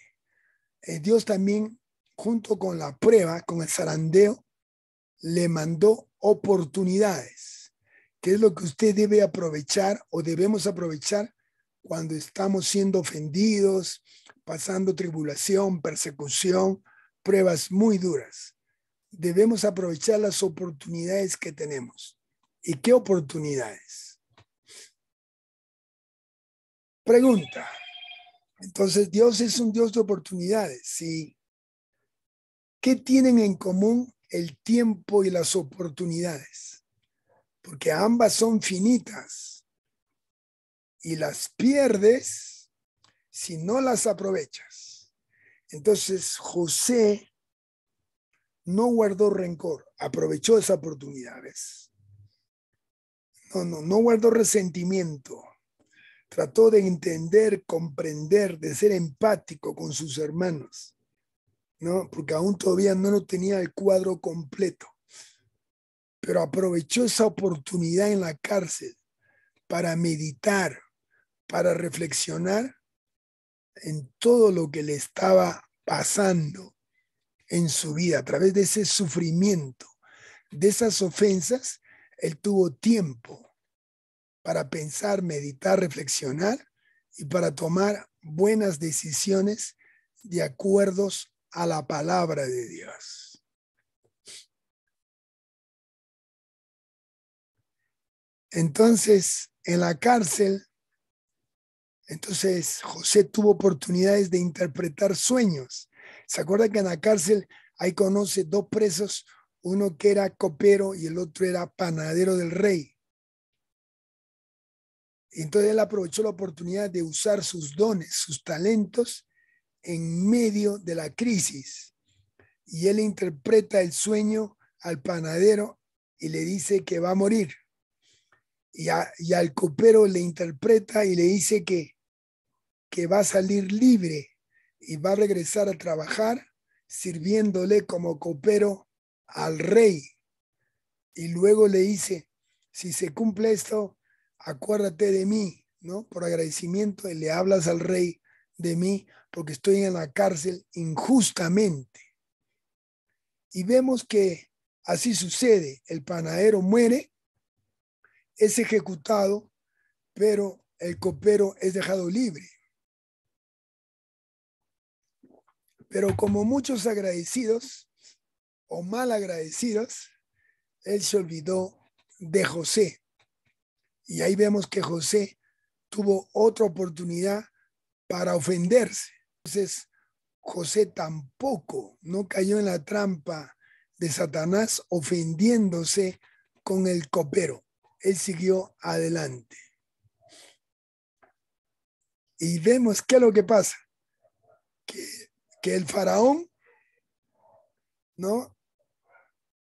Eh, Dios también, junto con la prueba, con el zarandeo, le mandó oportunidades, que es lo que usted debe aprovechar o debemos aprovechar cuando estamos siendo ofendidos, pasando tribulación, persecución, pruebas muy duras. Debemos aprovechar las oportunidades que tenemos. ¿Y qué oportunidades? Pregunta. Entonces, Dios es un Dios de oportunidades. Sí. ¿Qué tienen en común el tiempo y las oportunidades? Porque ambas son finitas y las pierdes si no las aprovechas. Entonces, José no guardó rencor, aprovechó esas oportunidades. No, no, no guardó resentimiento Trató de entender, comprender, de ser empático con sus hermanos, ¿no? Porque aún todavía no lo tenía el cuadro completo. Pero aprovechó esa oportunidad en la cárcel para meditar, para reflexionar en todo lo que le estaba pasando en su vida a través de ese sufrimiento, de esas ofensas, él tuvo tiempo para pensar, meditar, reflexionar y para tomar buenas decisiones de acuerdos a la palabra de Dios. Entonces, en la cárcel, entonces José tuvo oportunidades de interpretar sueños. ¿Se acuerda que en la cárcel ahí conoce dos presos, uno que era copero y el otro era panadero del rey? Entonces él aprovechó la oportunidad de usar sus dones, sus talentos en medio de la crisis. Y él interpreta el sueño al panadero y le dice que va a morir. Y, al copero le interpreta y le dice que, que va a salir libre y va a regresar a trabajar sirviéndole como copero al rey. Y luego le dice, si se cumple esto, acuérdate de mí, ¿no? Por agradecimiento y le hablas al rey de mí porque estoy en la cárcel injustamente. Y vemos que así sucede, el panadero muere, es ejecutado, pero el copero es dejado libre. Pero como muchos agradecidos o mal agradecidos, él se olvidó de José. Y ahí vemos que José tuvo otra oportunidad para ofenderse. Entonces, José tampoco no cayó en la trampa de Satanás ofendiéndose con el copero. Él siguió adelante. Y vemos qué es lo que pasa. Que, el faraón, ¿no?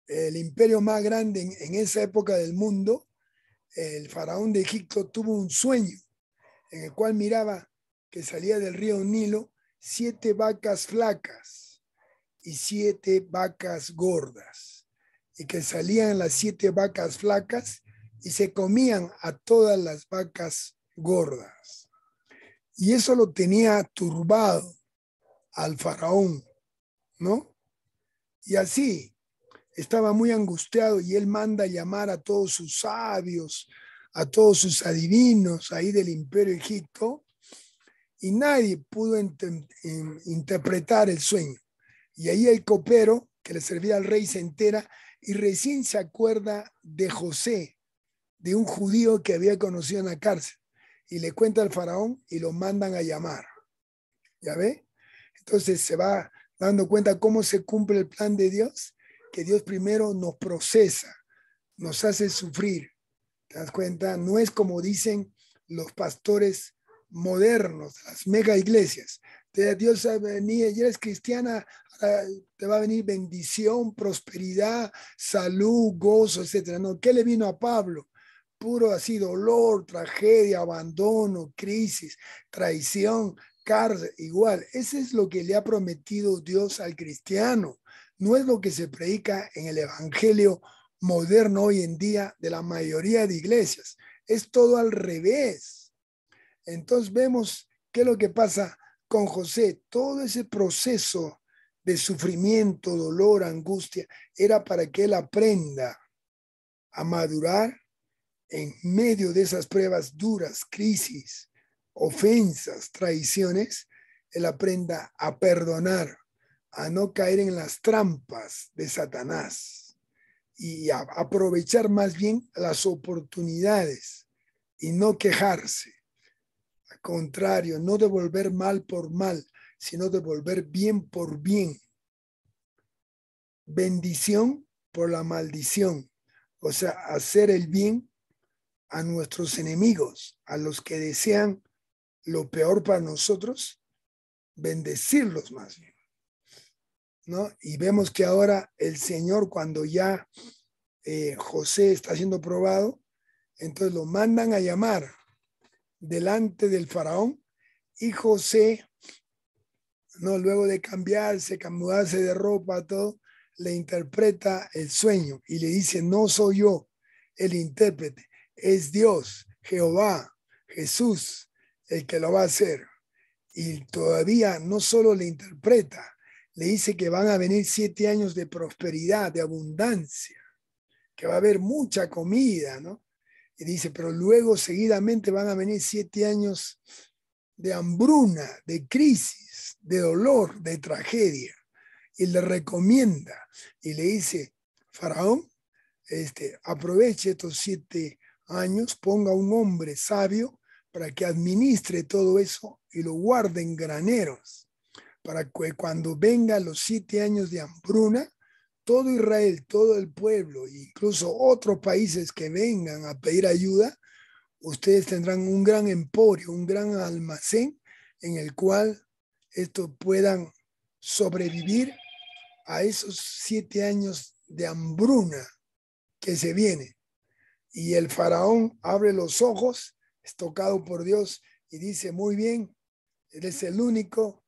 El imperio más grande en esa época del mundo, el faraón de Egipto tuvo un sueño en el cual miraba que salía del río Nilo siete vacas flacas y siete vacas gordas, y que salían las siete vacas flacas y se comían a todas las vacas gordas. Y eso lo tenía turbado al faraón, ¿no? Y así, estaba muy angustiado y él manda llamar a todos sus sabios, a todos sus adivinos ahí del imperio Egipto, y nadie pudo interpretar el sueño. Y ahí el copero que le servía al rey se entera y recién se acuerda de José, de un judío que había conocido en la cárcel, y le cuenta al faraón y lo mandan a llamar. ¿Ya ve? Entonces se va dando cuenta cómo se cumple el plan de Dios que Dios primero nos procesa, nos hace sufrir. ¿Te das cuenta? No es como dicen los pastores modernos, las mega iglesias. Dios a venir, ya eres cristiana, te va a venir bendición, prosperidad, salud, gozo, etc. No, ¿qué le vino a Pablo? Puro así dolor, tragedia, abandono, crisis, traición, cárcel, igual. Ese es lo que le ha prometido Dios al cristiano no es lo que se predica en el Evangelio moderno hoy en día de la mayoría de iglesias. Es todo al revés. Entonces vemos qué es lo que pasa con José. Todo ese proceso de sufrimiento, dolor, angustia, era para que él aprenda a madurar en medio de esas pruebas duras, crisis, ofensas, traiciones, él aprenda a perdonar, a no caer en las trampas de Satanás y aprovechar más bien las oportunidades y no quejarse. Al contrario, no devolver mal por mal, sino devolver bien por bien. Bendición por la maldición, o sea, hacer el bien a nuestros enemigos, a los que desean lo peor para nosotros, bendecirlos más bien. Y vemos que ahora el Señor, cuando ya eh, José está siendo probado, entonces lo mandan a llamar delante del faraón y José, ¿no? luego de cambiarse, mudarse de ropa, todo, le interpreta el sueño y le dice, no soy yo el intérprete, es Dios, Jehová, Jesús, el que lo va a hacer. Y todavía no solo le interpreta, le dice que van a venir siete años de prosperidad, de abundancia, que va a haber mucha comida, ¿no? Y dice, pero luego seguidamente van a venir siete años de hambruna, de crisis, de dolor, de tragedia. Y le recomienda y le dice, Faraón, este, aproveche estos siete años, ponga un hombre sabio para que administre todo eso y lo guarde en graneros para que cuando vengan los siete años de hambruna, todo Israel, todo el pueblo, incluso otros países que vengan a pedir ayuda, ustedes tendrán un gran emporio, un gran almacén en el cual estos puedan sobrevivir a esos siete años de hambruna que se viene. Y el faraón abre los ojos, es tocado por Dios y dice, muy bien, eres el único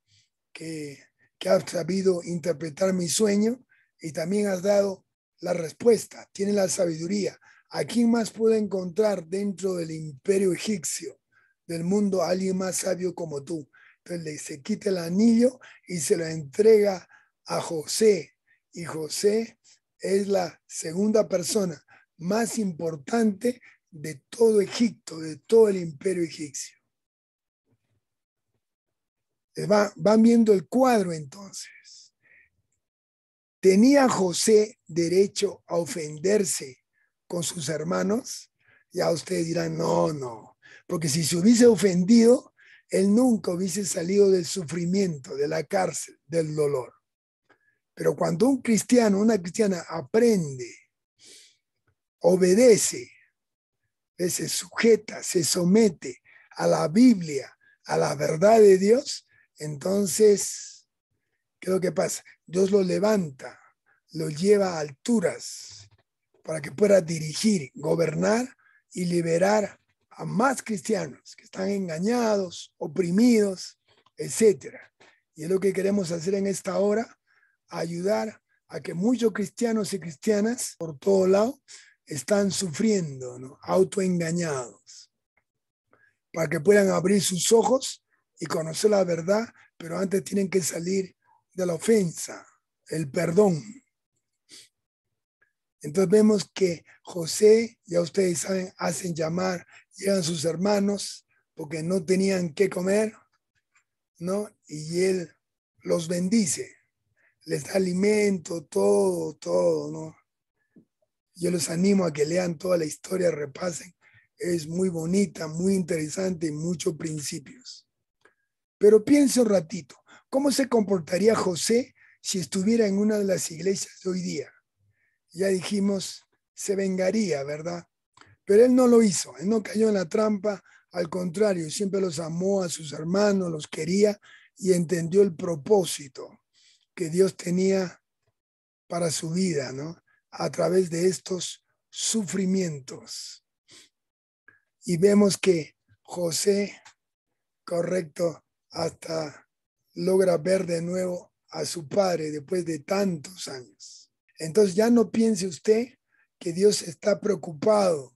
que, has sabido interpretar mi sueño y también has dado la respuesta, tiene la sabiduría. ¿A quién más puede encontrar dentro del imperio egipcio, del mundo, alguien más sabio como tú? Entonces le se quita el anillo y se lo entrega a José. Y José es la segunda persona más importante de todo Egipto, de todo el imperio egipcio. Eh, van viendo el cuadro entonces. ¿Tenía José derecho a ofenderse con sus hermanos? Ya ustedes dirán, no, no, porque si se hubiese ofendido, él nunca hubiese salido del sufrimiento, de la cárcel, del dolor. Pero cuando un cristiano, una cristiana aprende, obedece, se sujeta, se somete a la Biblia, a la verdad de Dios, entonces, ¿qué es lo que pasa? Dios lo levanta, lo lleva a alturas para que pueda dirigir, gobernar y liberar a más cristianos que están engañados, oprimidos, etc. Y es lo que queremos hacer en esta hora, ayudar a que muchos cristianos y cristianas por todo lado están sufriendo, ¿no? autoengañados, para que puedan abrir sus ojos y conocer la verdad, pero antes tienen que salir de la ofensa, el perdón. Entonces vemos que José, ya ustedes saben, hacen llamar, llegan sus hermanos porque no tenían qué comer, ¿no? Y él los bendice, les da alimento, todo, todo, ¿no? Yo los animo a que lean toda la historia, repasen. Es muy bonita, muy interesante muchos principios. Pero piense un ratito, ¿cómo se comportaría José si estuviera en una de las iglesias de hoy día? Ya dijimos, se vengaría, ¿verdad? Pero él no lo hizo, él no cayó en la trampa, al contrario, siempre los amó a sus hermanos, los quería y entendió el propósito que Dios tenía para su vida, ¿no? A través de estos sufrimientos. Y vemos que José, correcto, hasta logra ver de nuevo a su padre después de tantos años. Entonces ya no piense usted que Dios está preocupado,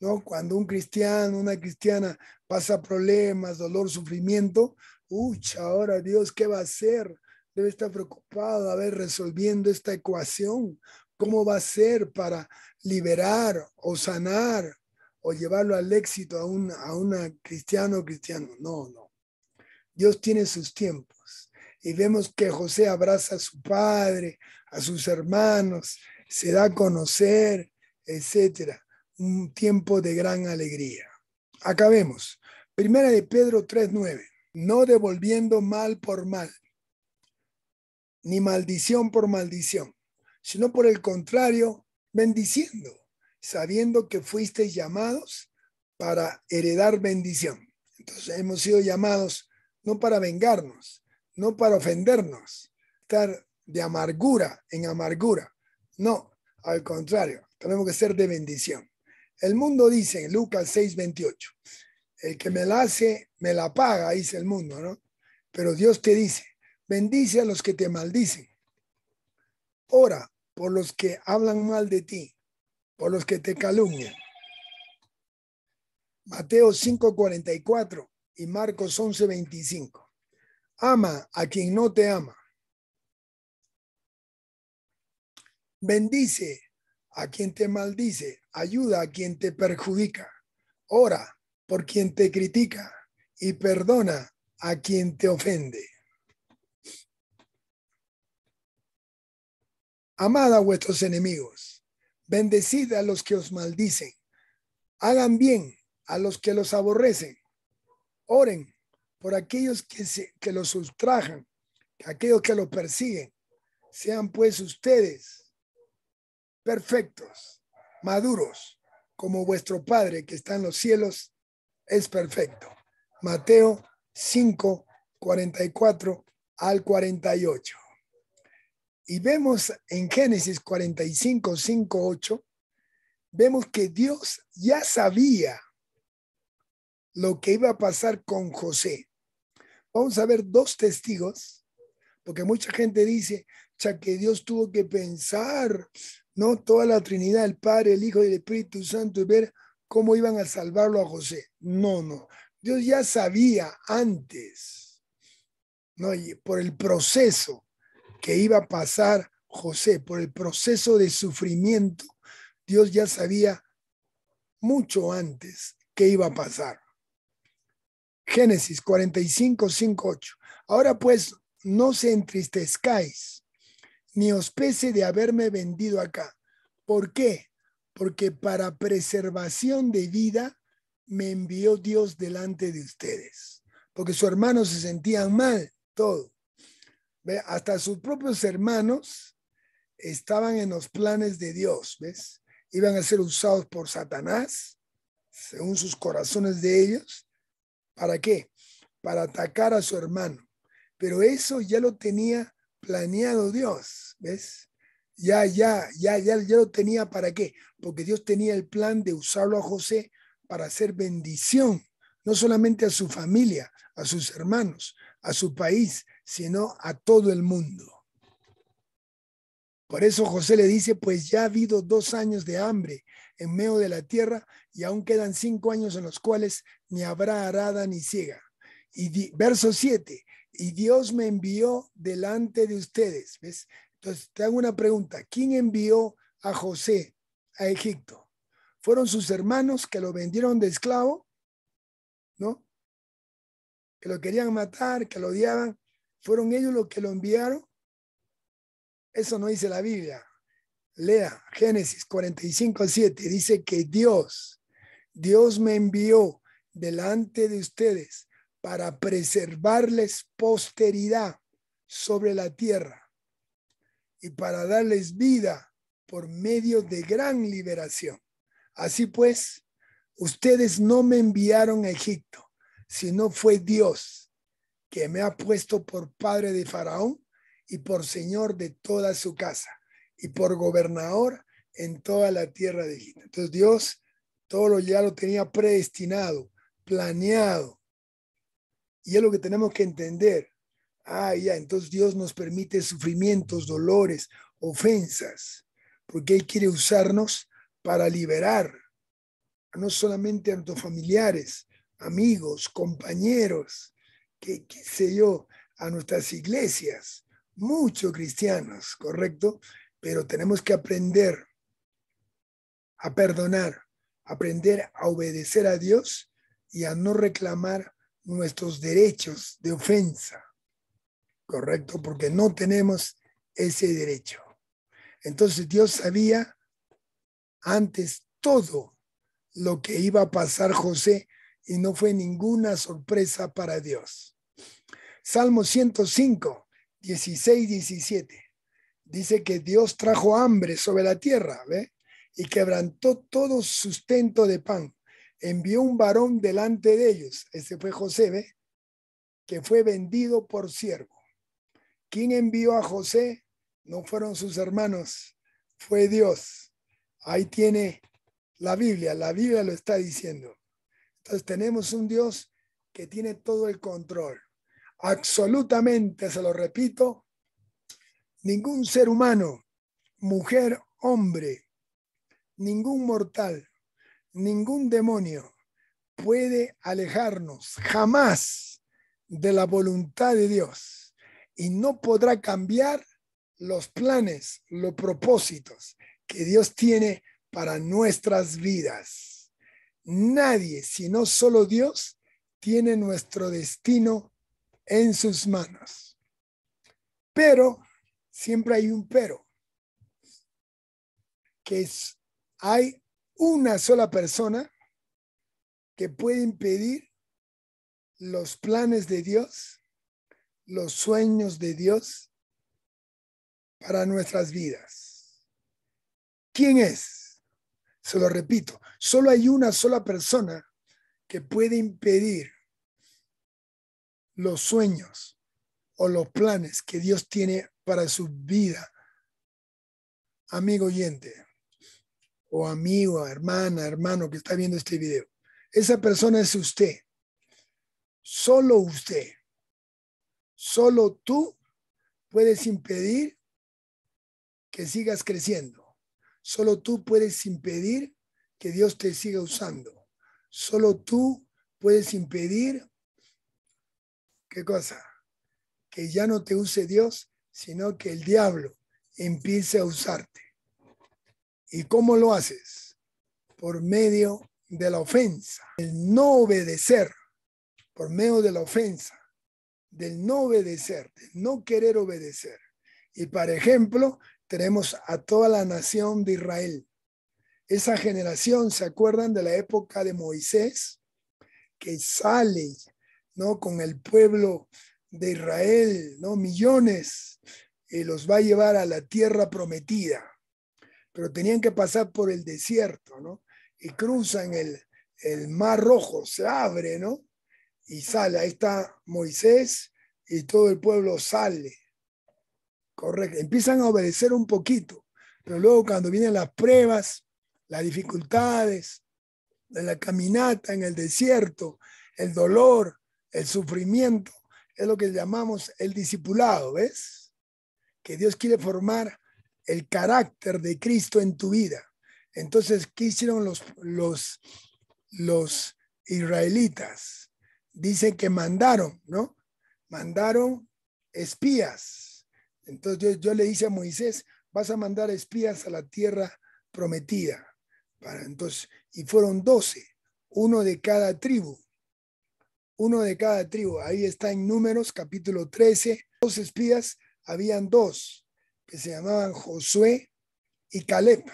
¿no? Cuando un cristiano, una cristiana pasa problemas, dolor, sufrimiento, uy, ahora Dios, ¿qué va a hacer? Debe estar preocupado, a ver, resolviendo esta ecuación, ¿cómo va a ser para liberar o sanar o llevarlo al éxito a un a una cristiano o cristiano? No, no. Dios tiene sus tiempos. Y vemos que José abraza a su padre, a sus hermanos, se da a conocer, etc. Un tiempo de gran alegría. Acabemos. Primera de Pedro 3.9. No devolviendo mal por mal, ni maldición por maldición, sino por el contrario, bendiciendo, sabiendo que fuisteis llamados para heredar bendición. Entonces hemos sido llamados no para vengarnos, no para ofendernos, estar de amargura en amargura. No, al contrario, tenemos que ser de bendición. El mundo dice en Lucas 6:28, el que me la hace, me la paga, dice el mundo, ¿no? Pero Dios te dice, bendice a los que te maldicen. Ora por los que hablan mal de ti, por los que te calumnian. Mateo 5:44 y Marcos 11.25. Ama a quien no te ama. Bendice a quien te maldice. Ayuda a quien te perjudica. Ora por quien te critica y perdona a quien te ofende. Amad a vuestros enemigos. Bendecid a los que os maldicen. Hagan bien a los que los aborrecen Oren por aquellos que, se, que los sustrajan, aquellos que los persiguen. Sean pues ustedes perfectos, maduros, como vuestro Padre que está en los cielos es perfecto. Mateo 5, 44 al 48. Y vemos en Génesis 45, 5, 8, vemos que Dios ya sabía lo que iba a pasar con José. Vamos a ver dos testigos, porque mucha gente dice, ya que Dios tuvo que pensar, ¿no? Toda la Trinidad, el Padre, el Hijo y el Espíritu Santo, y ver cómo iban a salvarlo a José. No, no. Dios ya sabía antes, ¿no? por el proceso que iba a pasar José, por el proceso de sufrimiento, Dios ya sabía mucho antes qué iba a pasar. Génesis 45, 5, 8. Ahora pues, no se entristezcáis, ni os pese de haberme vendido acá. ¿Por qué? Porque para preservación de vida me envió Dios delante de ustedes. Porque sus hermanos se sentían mal, todo. Hasta sus propios hermanos estaban en los planes de Dios, ¿ves? Iban a ser usados por Satanás, según sus corazones de ellos, ¿Para qué? Para atacar a su hermano. Pero eso ya lo tenía planeado Dios, ¿ves? Ya, ya, ya, ya, ya lo tenía para qué? Porque Dios tenía el plan de usarlo a José para hacer bendición, no solamente a su familia, a sus hermanos, a su país, sino a todo el mundo. Por eso José le dice, pues ya ha habido dos años de hambre en medio de la tierra, y aún quedan cinco años en los cuales ni habrá arada ni ciega. Y verso siete, y Dios me envió delante de ustedes. ¿Ves? Entonces, te hago una pregunta. ¿Quién envió a José a Egipto? ¿Fueron sus hermanos que lo vendieron de esclavo? ¿No? Que lo querían matar, que lo odiaban. ¿Fueron ellos los que lo enviaron? Eso no dice la Biblia. Lea Génesis 45, 7. Dice que Dios, Dios me envió delante de ustedes para preservarles posteridad sobre la tierra y para darles vida por medio de gran liberación. Así pues, ustedes no me enviaron a Egipto, sino fue Dios que me ha puesto por padre de Faraón y por señor de toda su casa y por gobernador en toda la tierra de Egipto. Entonces Dios todo lo ya lo tenía predestinado, planeado. Y es lo que tenemos que entender. Ah, ya, entonces Dios nos permite sufrimientos, dolores, ofensas, porque Él quiere usarnos para liberar, no solamente a nuestros familiares, amigos, compañeros, que qué sé yo, a nuestras iglesias, muchos cristianos, ¿correcto? pero tenemos que aprender a perdonar, aprender a obedecer a Dios y a no reclamar nuestros derechos de ofensa. ¿Correcto? Porque no tenemos ese derecho. Entonces Dios sabía antes todo lo que iba a pasar José y no fue ninguna sorpresa para Dios. Salmo 105, 16, 17 dice que Dios trajo hambre sobre la tierra, ¿ve? Y quebrantó todo sustento de pan. Envió un varón delante de ellos, ese fue José, ¿ve? Que fue vendido por siervo. ¿Quién envió a José? No fueron sus hermanos, fue Dios. Ahí tiene la Biblia, la Biblia lo está diciendo. Entonces tenemos un Dios que tiene todo el control. Absolutamente, se lo repito, Ningún ser humano, mujer, hombre, ningún mortal, ningún demonio puede alejarnos jamás de la voluntad de Dios y no podrá cambiar los planes, los propósitos que Dios tiene para nuestras vidas. Nadie, sino solo Dios, tiene nuestro destino en sus manos. Pero siempre hay un pero, que es, hay una sola persona que puede impedir los planes de Dios, los sueños de Dios para nuestras vidas. ¿Quién es? Se lo repito, solo hay una sola persona que puede impedir los sueños o los planes que Dios tiene para su vida. Amigo oyente, o amigo, hermana, hermano que está viendo este video, esa persona es usted. Solo usted. Solo tú puedes impedir que sigas creciendo. Solo tú puedes impedir que Dios te siga usando. Solo tú puedes impedir, ¿qué cosa? Que ya no te use Dios sino que el diablo empiece a usarte. ¿Y cómo lo haces? Por medio de la ofensa. El no obedecer, por medio de la ofensa, del no obedecer, no querer obedecer. Y para ejemplo, tenemos a toda la nación de Israel. Esa generación, ¿se acuerdan de la época de Moisés? Que sale, ¿no? Con el pueblo de Israel, ¿no? millones, y eh, los va a llevar a la tierra prometida. Pero tenían que pasar por el desierto, ¿no? Y cruzan el, el mar rojo, se abre, ¿no? Y sale, ahí está Moisés y todo el pueblo sale. Correcto, empiezan a obedecer un poquito, pero luego cuando vienen las pruebas, las dificultades, de la caminata en el desierto, el dolor, el sufrimiento, es lo que llamamos el discipulado, ¿ves? Que Dios quiere formar el carácter de Cristo en tu vida. Entonces, ¿qué hicieron los, los, los israelitas? Dicen que mandaron, ¿no? Mandaron espías. Entonces yo, le dice a Moisés, vas a mandar espías a la tierra prometida. entonces, y fueron doce, uno de cada tribu uno de cada tribu. Ahí está en Números, capítulo 13. Dos espías habían dos, que se llamaban Josué y Caleb.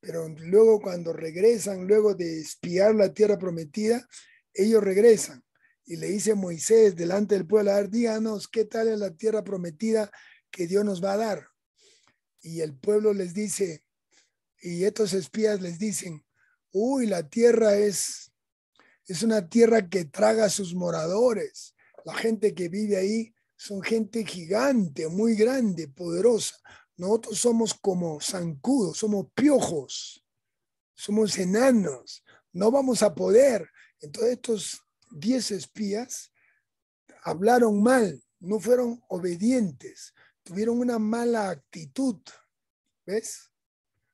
Pero luego cuando regresan, luego de espiar la tierra prometida, ellos regresan y le dice Moisés delante del pueblo, díganos qué tal es la tierra prometida que Dios nos va a dar. Y el pueblo les dice, y estos espías les dicen, uy, la tierra es es una tierra que traga a sus moradores. La gente que vive ahí son gente gigante, muy grande, poderosa. Nosotros somos como zancudos, somos piojos, somos enanos, no vamos a poder. Entonces estos diez espías hablaron mal, no fueron obedientes, tuvieron una mala actitud, ¿ves?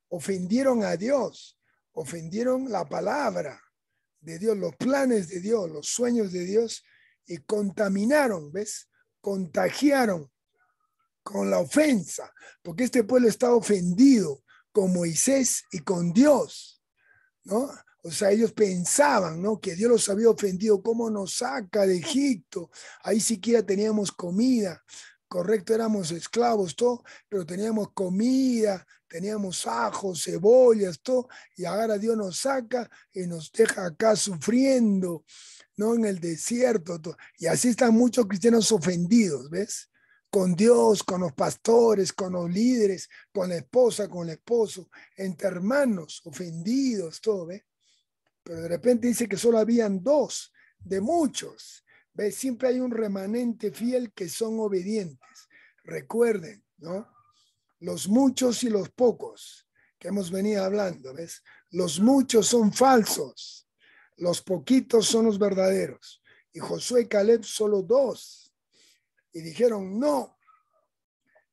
Ofendieron a Dios, ofendieron la palabra de Dios, los planes de Dios, los sueños de Dios, y contaminaron, ¿ves? Contagiaron con la ofensa, porque este pueblo estaba ofendido con Moisés y con Dios, ¿no? O sea, ellos pensaban, ¿no? Que Dios los había ofendido, ¿cómo nos saca de Egipto? Ahí siquiera teníamos comida, correcto, éramos esclavos, todo, pero teníamos comida, teníamos ajos, cebollas, todo, y ahora Dios nos saca y nos deja acá sufriendo, ¿no? En el desierto, todo. Y así están muchos cristianos ofendidos, ¿ves? Con Dios, con los pastores, con los líderes, con la esposa, con el esposo, entre hermanos, ofendidos, todo, ¿ves? Pero de repente dice que solo habían dos de muchos Siempre hay un remanente fiel que son obedientes. Recuerden, ¿no? Los muchos y los pocos que hemos venido hablando, ¿ves? Los muchos son falsos, los poquitos son los verdaderos. Y Josué y Caleb solo dos. Y dijeron, no,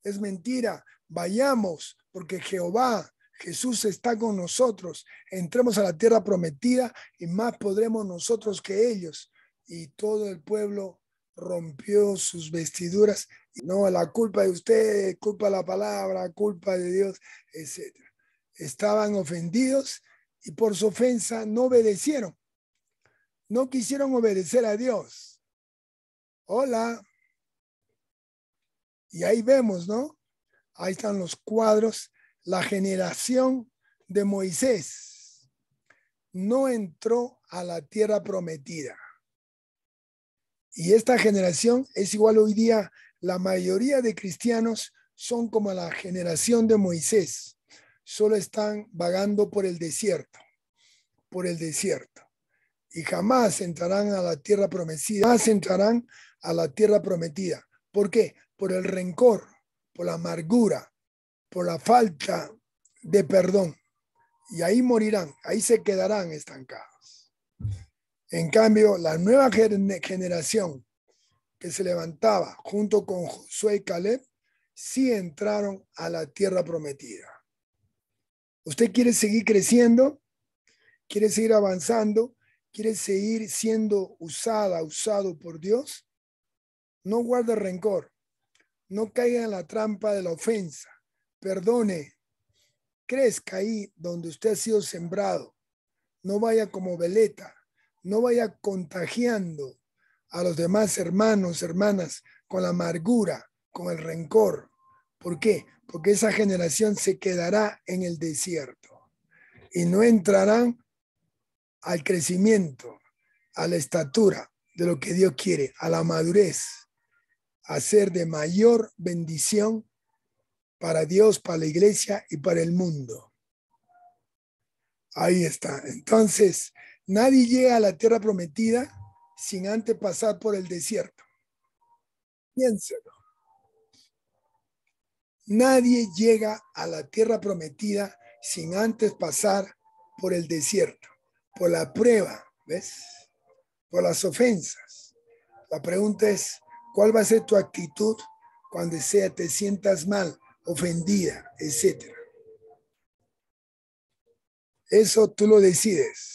es mentira, vayamos, porque Jehová, Jesús está con nosotros, entremos a la tierra prometida y más podremos nosotros que ellos, y todo el pueblo rompió sus vestiduras. No, la culpa de ustedes, culpa de la palabra, culpa de Dios, etc. Estaban ofendidos y por su ofensa no obedecieron. No quisieron obedecer a Dios. Hola. Y ahí vemos, ¿no? Ahí están los cuadros, la generación de Moisés no entró a la tierra prometida. Y esta generación es igual hoy día, la mayoría de cristianos son como la generación de Moisés, solo están vagando por el desierto, por el desierto. Y jamás entrarán a la tierra prometida, jamás entrarán a la tierra prometida. ¿Por qué? Por el rencor, por la amargura, por la falta de perdón. Y ahí morirán, ahí se quedarán estancados. En cambio, la nueva generación que se levantaba junto con Josué y Caleb, sí entraron a la tierra prometida. Usted quiere seguir creciendo, quiere seguir avanzando, quiere seguir siendo usada, usado por Dios. No guarde rencor, no caiga en la trampa de la ofensa, perdone, crezca ahí donde usted ha sido sembrado, no vaya como veleta, no vaya contagiando a los demás hermanos, hermanas, con la amargura, con el rencor. ¿Por qué? Porque esa generación se quedará en el desierto y no entrarán al crecimiento, a la estatura de lo que Dios quiere, a la madurez, a ser de mayor bendición para Dios, para la iglesia y para el mundo. Ahí está. Entonces, Nadie llega a la tierra prometida sin antes pasar por el desierto. Piénselo. Nadie llega a la tierra prometida sin antes pasar por el desierto, por la prueba, ¿ves? Por las ofensas. La pregunta es, ¿cuál va a ser tu actitud cuando sea te sientas mal, ofendida, etcétera? Eso tú lo decides.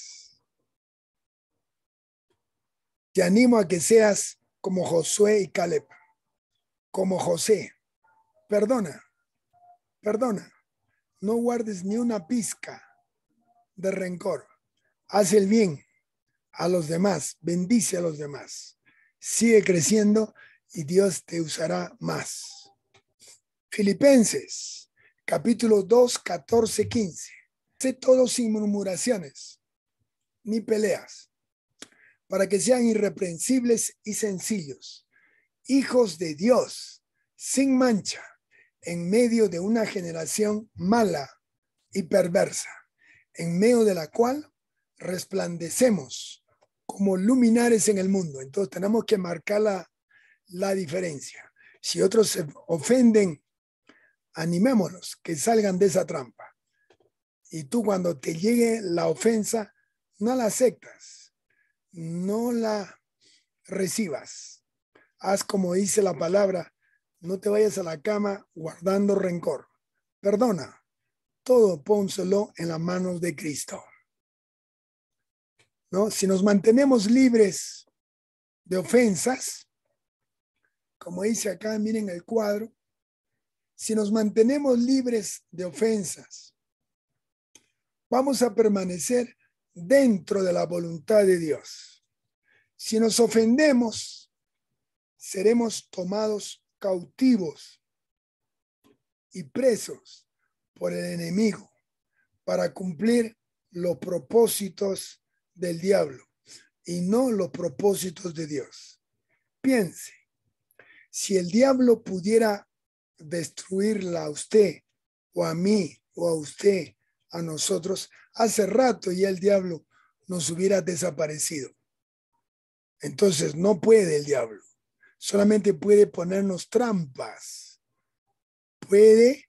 Te animo a que seas como Josué y Caleb, como José. Perdona, perdona. No guardes ni una pizca de rencor. Haz el bien a los demás, bendice a los demás. Sigue creciendo y Dios te usará más. Filipenses, capítulo 2, 14, 15. Sé todo sin murmuraciones ni peleas para que sean irreprensibles y sencillos, hijos de Dios, sin mancha, en medio de una generación mala y perversa, en medio de la cual resplandecemos como luminares en el mundo. Entonces tenemos que marcar la, la diferencia. Si otros se ofenden, animémonos que salgan de esa trampa. Y tú cuando te llegue la ofensa, no la aceptas no la recibas. Haz como dice la palabra, no te vayas a la cama guardando rencor. Perdona, todo pónselo en las manos de Cristo. ¿No? Si nos mantenemos libres de ofensas, como dice acá, miren el cuadro, si nos mantenemos libres de ofensas, vamos a permanecer dentro de la voluntad de Dios. Si nos ofendemos, seremos tomados cautivos y presos por el enemigo para cumplir los propósitos del diablo y no los propósitos de Dios. Piense, si el diablo pudiera destruirla a usted o a mí o a usted a nosotros hace rato ya el diablo nos hubiera desaparecido. Entonces no puede el diablo, solamente puede ponernos trampas. Puede,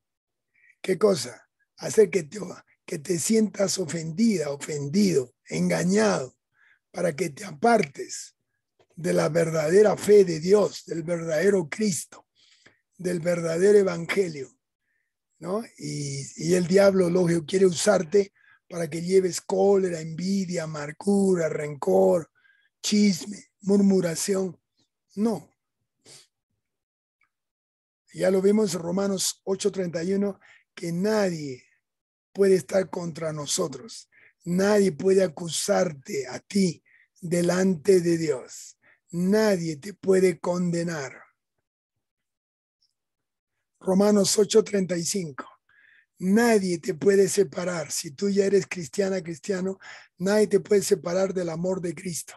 ¿qué cosa? Hacer que te, que te sientas ofendida, ofendido, engañado, para que te apartes de la verdadera fe de Dios, del verdadero Cristo, del verdadero Evangelio. ¿no? Y, el diablo, lógico, quiere usarte para que lleves cólera, envidia, amargura, rencor, chisme, murmuración. No. Ya lo vimos en Romanos 8:31, que nadie puede estar contra nosotros. Nadie puede acusarte a ti delante de Dios. Nadie te puede condenar. Romanos 8:35. Nadie te puede separar, si tú ya eres cristiana, cristiano, nadie te puede separar del amor de Cristo.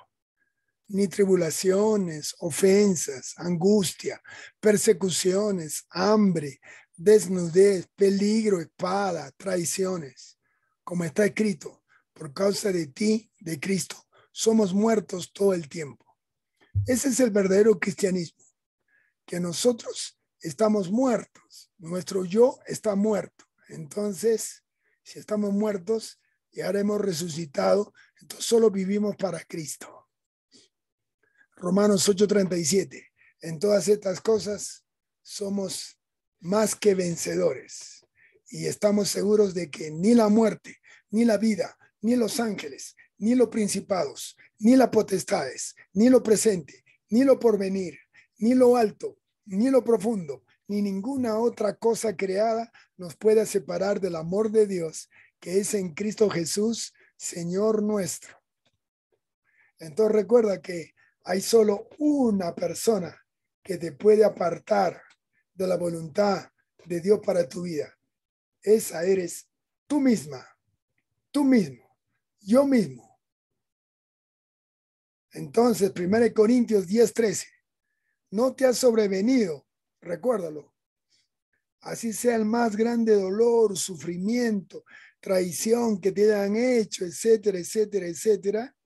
Ni tribulaciones, ofensas, angustia, persecuciones, hambre, desnudez, peligro, espada, traiciones. Como está escrito, por causa de ti, de Cristo, somos muertos todo el tiempo. Ese es el verdadero cristianismo, que nosotros estamos muertos, nuestro yo está muerto. Entonces, si estamos muertos y ahora hemos resucitado, entonces solo vivimos para Cristo. Romanos 8:37. En todas estas cosas somos más que vencedores y estamos seguros de que ni la muerte, ni la vida, ni los ángeles, ni los principados, ni las potestades, ni lo presente, ni lo porvenir, ni lo alto, ni lo profundo, ni ninguna otra cosa creada nos pueda separar del amor de Dios que es en Cristo Jesús, Señor nuestro. Entonces recuerda que hay solo una persona que te puede apartar de la voluntad de Dios para tu vida. Esa eres tú misma, tú mismo, yo mismo. Entonces, 1 Corintios 13 no te ha sobrevenido, recuérdalo. Así sea el más grande dolor, sufrimiento, traición que te han hecho, etcétera, etcétera, etcétera,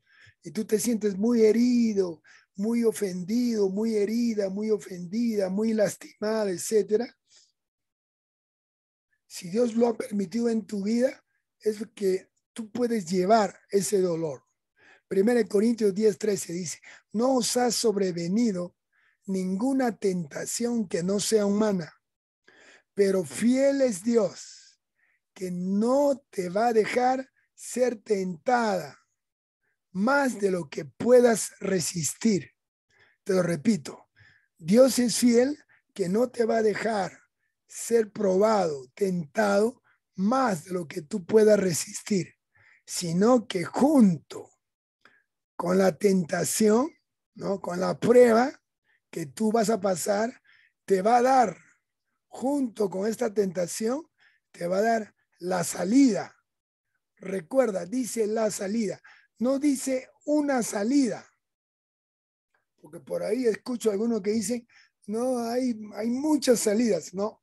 y tú te sientes muy herido, muy ofendido, muy herida, muy ofendida, muy lastimada, etcétera. Si Dios lo ha permitido en tu vida, es que tú puedes llevar ese dolor. Primero Corintios 10, 13 dice, no os ha sobrevenido ninguna tentación que no sea humana, pero fiel es Dios, que no te va a dejar ser tentada más de lo que puedas resistir. Te lo repito, Dios es fiel que no te va a dejar ser probado, tentado más de lo que tú puedas resistir, sino que junto con la tentación, ¿no? con la prueba, que tú vas a pasar te va a dar, junto con esta tentación, te va a dar la salida. Recuerda, dice la salida, no dice una salida. Porque por ahí escucho algunos que dicen, no, hay, hay muchas salidas. No,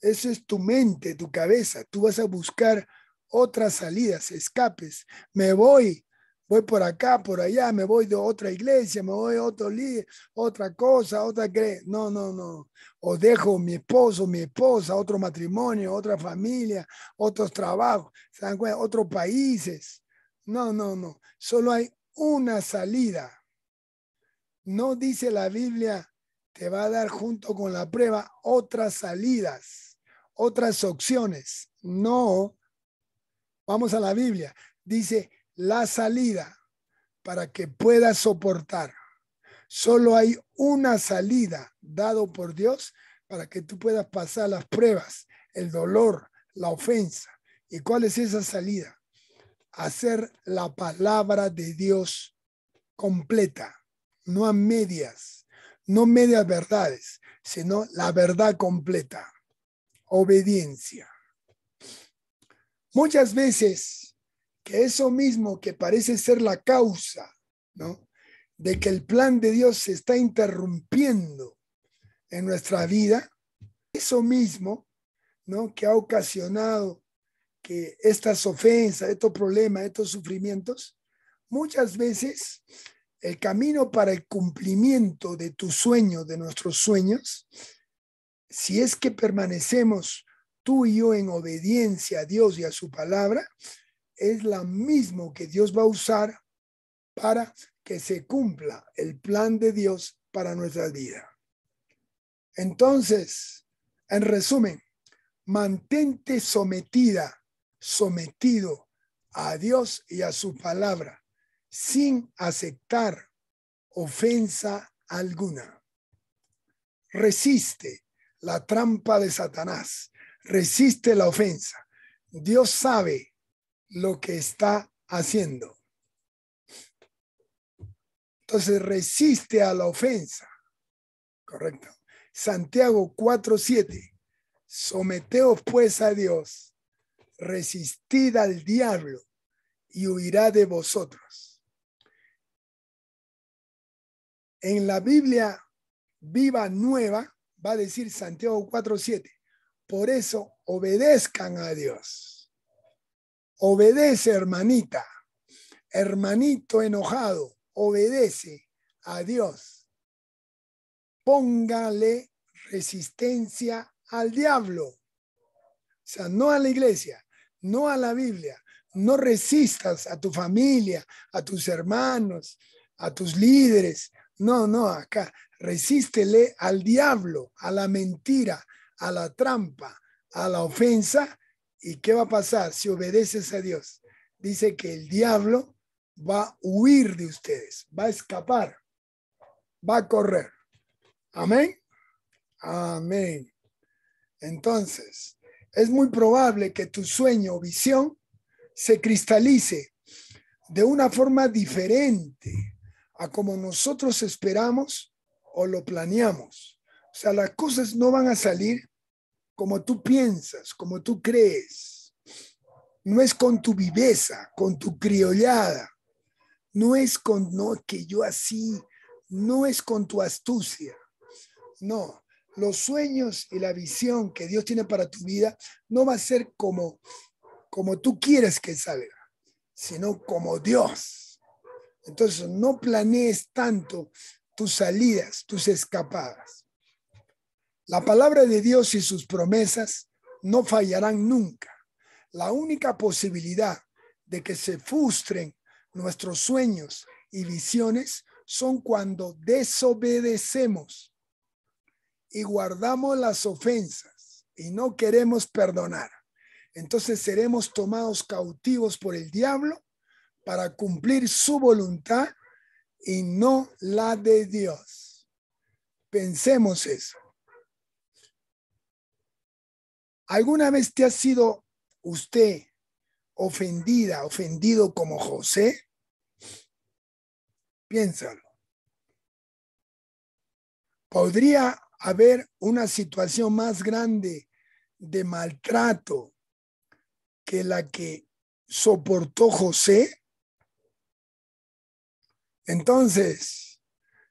eso es tu mente, tu cabeza. Tú vas a buscar otras salidas, escapes. Me voy voy por acá, por allá, me voy de otra iglesia, me voy a otro líder, otra cosa, otra creencia. No, no, no. O dejo mi esposo, mi esposa, otro matrimonio, otra familia, otros trabajos, ¿se otros países. No, no, no. Solo hay una salida. No dice la Biblia, te va a dar junto con la prueba otras salidas, otras opciones. No. Vamos a la Biblia. Dice, la salida para que puedas soportar. Solo hay una salida dado por Dios para que tú puedas pasar las pruebas, el dolor, la ofensa. ¿Y cuál es esa salida? Hacer la palabra de Dios completa, no a medias, no medias verdades, sino la verdad completa, obediencia. Muchas veces que eso mismo que parece ser la causa, ¿no? De que el plan de Dios se está interrumpiendo en nuestra vida, eso mismo, ¿no? Que ha ocasionado que estas ofensas, estos problemas, estos sufrimientos, muchas veces el camino para el cumplimiento de tu sueño, de nuestros sueños, si es que permanecemos tú y yo en obediencia a Dios y a su palabra, es la misma que Dios va a usar para que se cumpla el plan de Dios para nuestra vida. Entonces, en resumen, mantente sometida, sometido a Dios y a su palabra, sin aceptar ofensa alguna. Resiste la trampa de Satanás, resiste la ofensa. Dios sabe lo que está haciendo. Entonces resiste a la ofensa. Correcto. Santiago 4:7. Someteos pues a Dios, resistid al diablo y huirá de vosotros. En la Biblia viva nueva va a decir Santiago 4:7. Por eso obedezcan a Dios Obedece, hermanita, hermanito enojado, obedece a Dios. Póngale resistencia al diablo. O sea, no a la iglesia, no a la Biblia. No resistas a tu familia, a tus hermanos, a tus líderes. No, no, acá. Resístele al diablo, a la mentira, a la trampa, a la ofensa ¿Y qué va a pasar si obedeces a Dios? Dice que el diablo va a huir de ustedes, va a escapar, va a correr. Amén. Amén. Entonces, es muy probable que tu sueño o visión se cristalice de una forma diferente a como nosotros esperamos o lo planeamos. O sea, las cosas no van a salir como tú piensas, como tú crees. No es con tu viveza, con tu criollada. No es con no que yo así, no es con tu astucia. No, los sueños y la visión que Dios tiene para tu vida no va a ser como como tú quieres que salga, sino como Dios. Entonces, no planees tanto tus salidas, tus escapadas. La palabra de Dios y sus promesas no fallarán nunca. La única posibilidad de que se frustren nuestros sueños y visiones son cuando desobedecemos y guardamos las ofensas y no queremos perdonar. Entonces seremos tomados cautivos por el diablo para cumplir su voluntad y no la de Dios. Pensemos eso. ¿Alguna vez te ha sido usted ofendida, ofendido como José? Piénsalo. Podría haber una situación más grande de maltrato que la que soportó José. Entonces,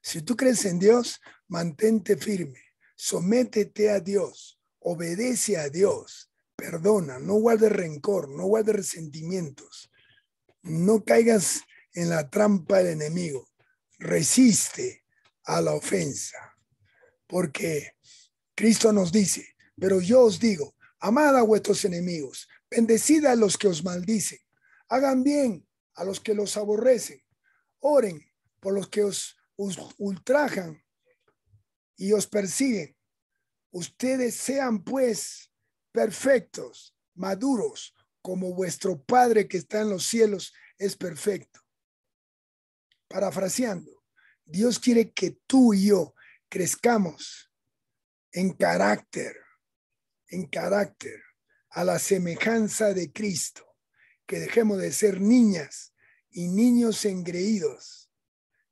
si tú crees en Dios, mantente firme, sométete a Dios, obedece a Dios, perdona, no guarde rencor, no guardes resentimientos, no caigas en la trampa del enemigo, resiste a la ofensa, porque Cristo nos dice, pero yo os digo, amad a vuestros enemigos, bendecid a los que os maldicen, hagan bien a los que los aborrecen, oren por los que os ultrajan y os persiguen Ustedes sean pues perfectos, maduros, como vuestro Padre que está en los cielos es perfecto. Parafraseando, Dios quiere que tú y yo crezcamos en carácter, en carácter, a la semejanza de Cristo, que dejemos de ser niñas y niños engreídos,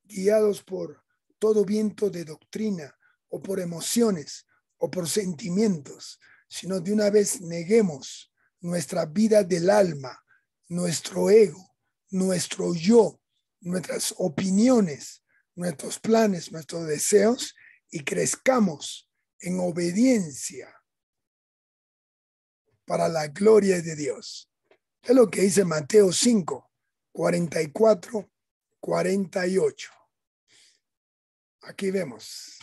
guiados por todo viento de doctrina o por emociones por sentimientos, sino de una vez neguemos nuestra vida del alma, nuestro ego, nuestro yo, nuestras opiniones, nuestros planes, nuestros deseos y crezcamos en obediencia para la gloria de Dios. Es lo que dice Mateo 5, 44, 48. Aquí vemos.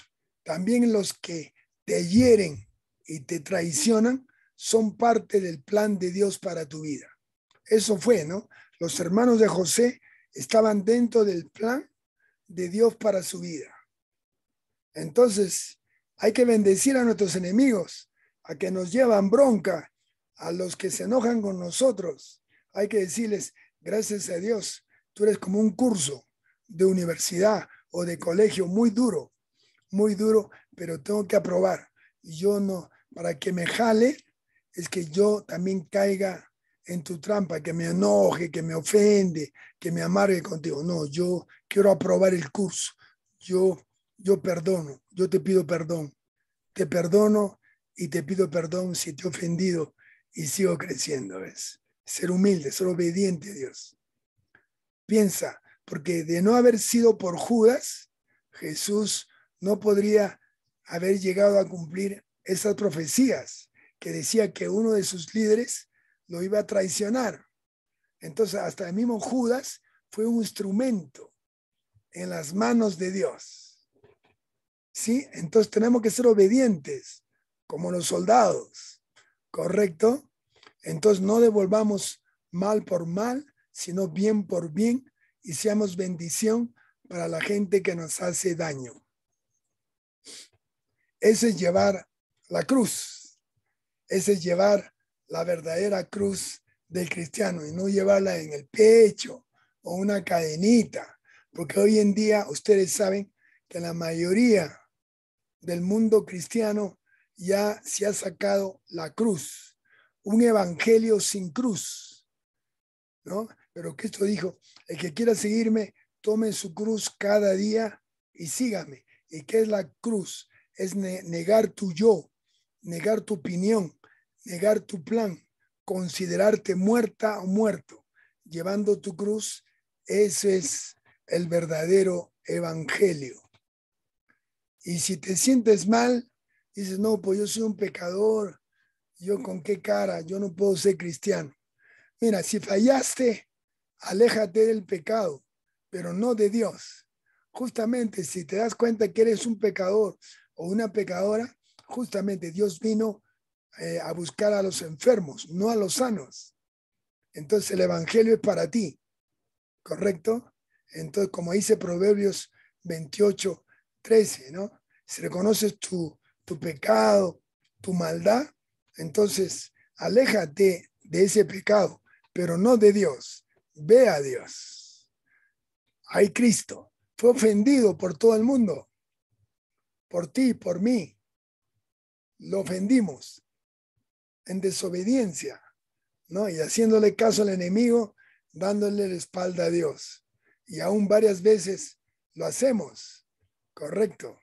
También los que te hieren y te traicionan son parte del plan de Dios para tu vida. Eso fue, ¿no? Los hermanos de José estaban dentro del plan de Dios para su vida. Entonces, hay que bendecir a nuestros enemigos, a que nos llevan bronca, a los que se enojan con nosotros. Hay que decirles, gracias a Dios, tú eres como un curso de universidad o de colegio muy duro, muy duro, pero tengo que aprobar. Y yo no, para que me jale, es que yo también caiga en tu trampa, que me enoje, que me ofende, que me amargue contigo. No, yo quiero aprobar el curso. Yo, yo perdono, yo te pido perdón. Te perdono y te pido perdón si te he ofendido y sigo creciendo. ¿ves? Ser humilde, ser obediente a Dios. Piensa, porque de no haber sido por Judas, Jesús no podría haber llegado a cumplir esas profecías que decía que uno de sus líderes lo iba a traicionar. Entonces, hasta el mismo Judas fue un instrumento en las manos de Dios. ¿Sí? Entonces tenemos que ser obedientes, como los soldados, ¿correcto? Entonces no devolvamos mal por mal, sino bien por bien y seamos bendición para la gente que nos hace daño. Ese es llevar la cruz, ese es llevar la verdadera cruz del cristiano y no llevarla en el pecho o una cadenita, porque hoy en día ustedes saben que la mayoría del mundo cristiano ya se ha sacado la cruz, un evangelio sin cruz, ¿no? Pero Cristo dijo, el que quiera seguirme, tome su cruz cada día y sígame. ¿Y qué es la cruz? es negar tu yo, negar tu opinión, negar tu plan, considerarte muerta o muerto, llevando tu cruz. Ese es el verdadero evangelio. Y si te sientes mal, dices, no, pues yo soy un pecador, yo con qué cara, yo no puedo ser cristiano. Mira, si fallaste, aléjate del pecado, pero no de Dios. Justamente si te das cuenta que eres un pecador, una pecadora, justamente Dios vino eh, a buscar a los enfermos, no a los sanos. Entonces el Evangelio es para ti, ¿correcto? Entonces, como dice Proverbios 28, 13, ¿no? Si reconoces tu, tu pecado, tu maldad, entonces aléjate de ese pecado, pero no de Dios. Ve a Dios. Hay Cristo. Fue ofendido por todo el mundo por ti, por mí. Lo ofendimos en desobediencia, ¿no? Y haciéndole caso al enemigo, dándole la espalda a Dios. Y aún varias veces lo hacemos, correcto,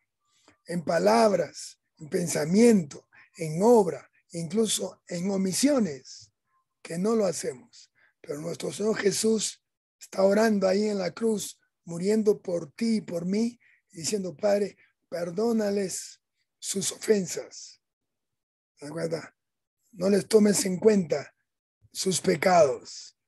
en palabras, en pensamiento, en obra, incluso en omisiones, que no lo hacemos. Pero nuestro Señor Jesús está orando ahí en la cruz, muriendo por ti y por mí, diciendo, Padre, perdónales sus ofensas. No les tomes en cuenta sus pecados.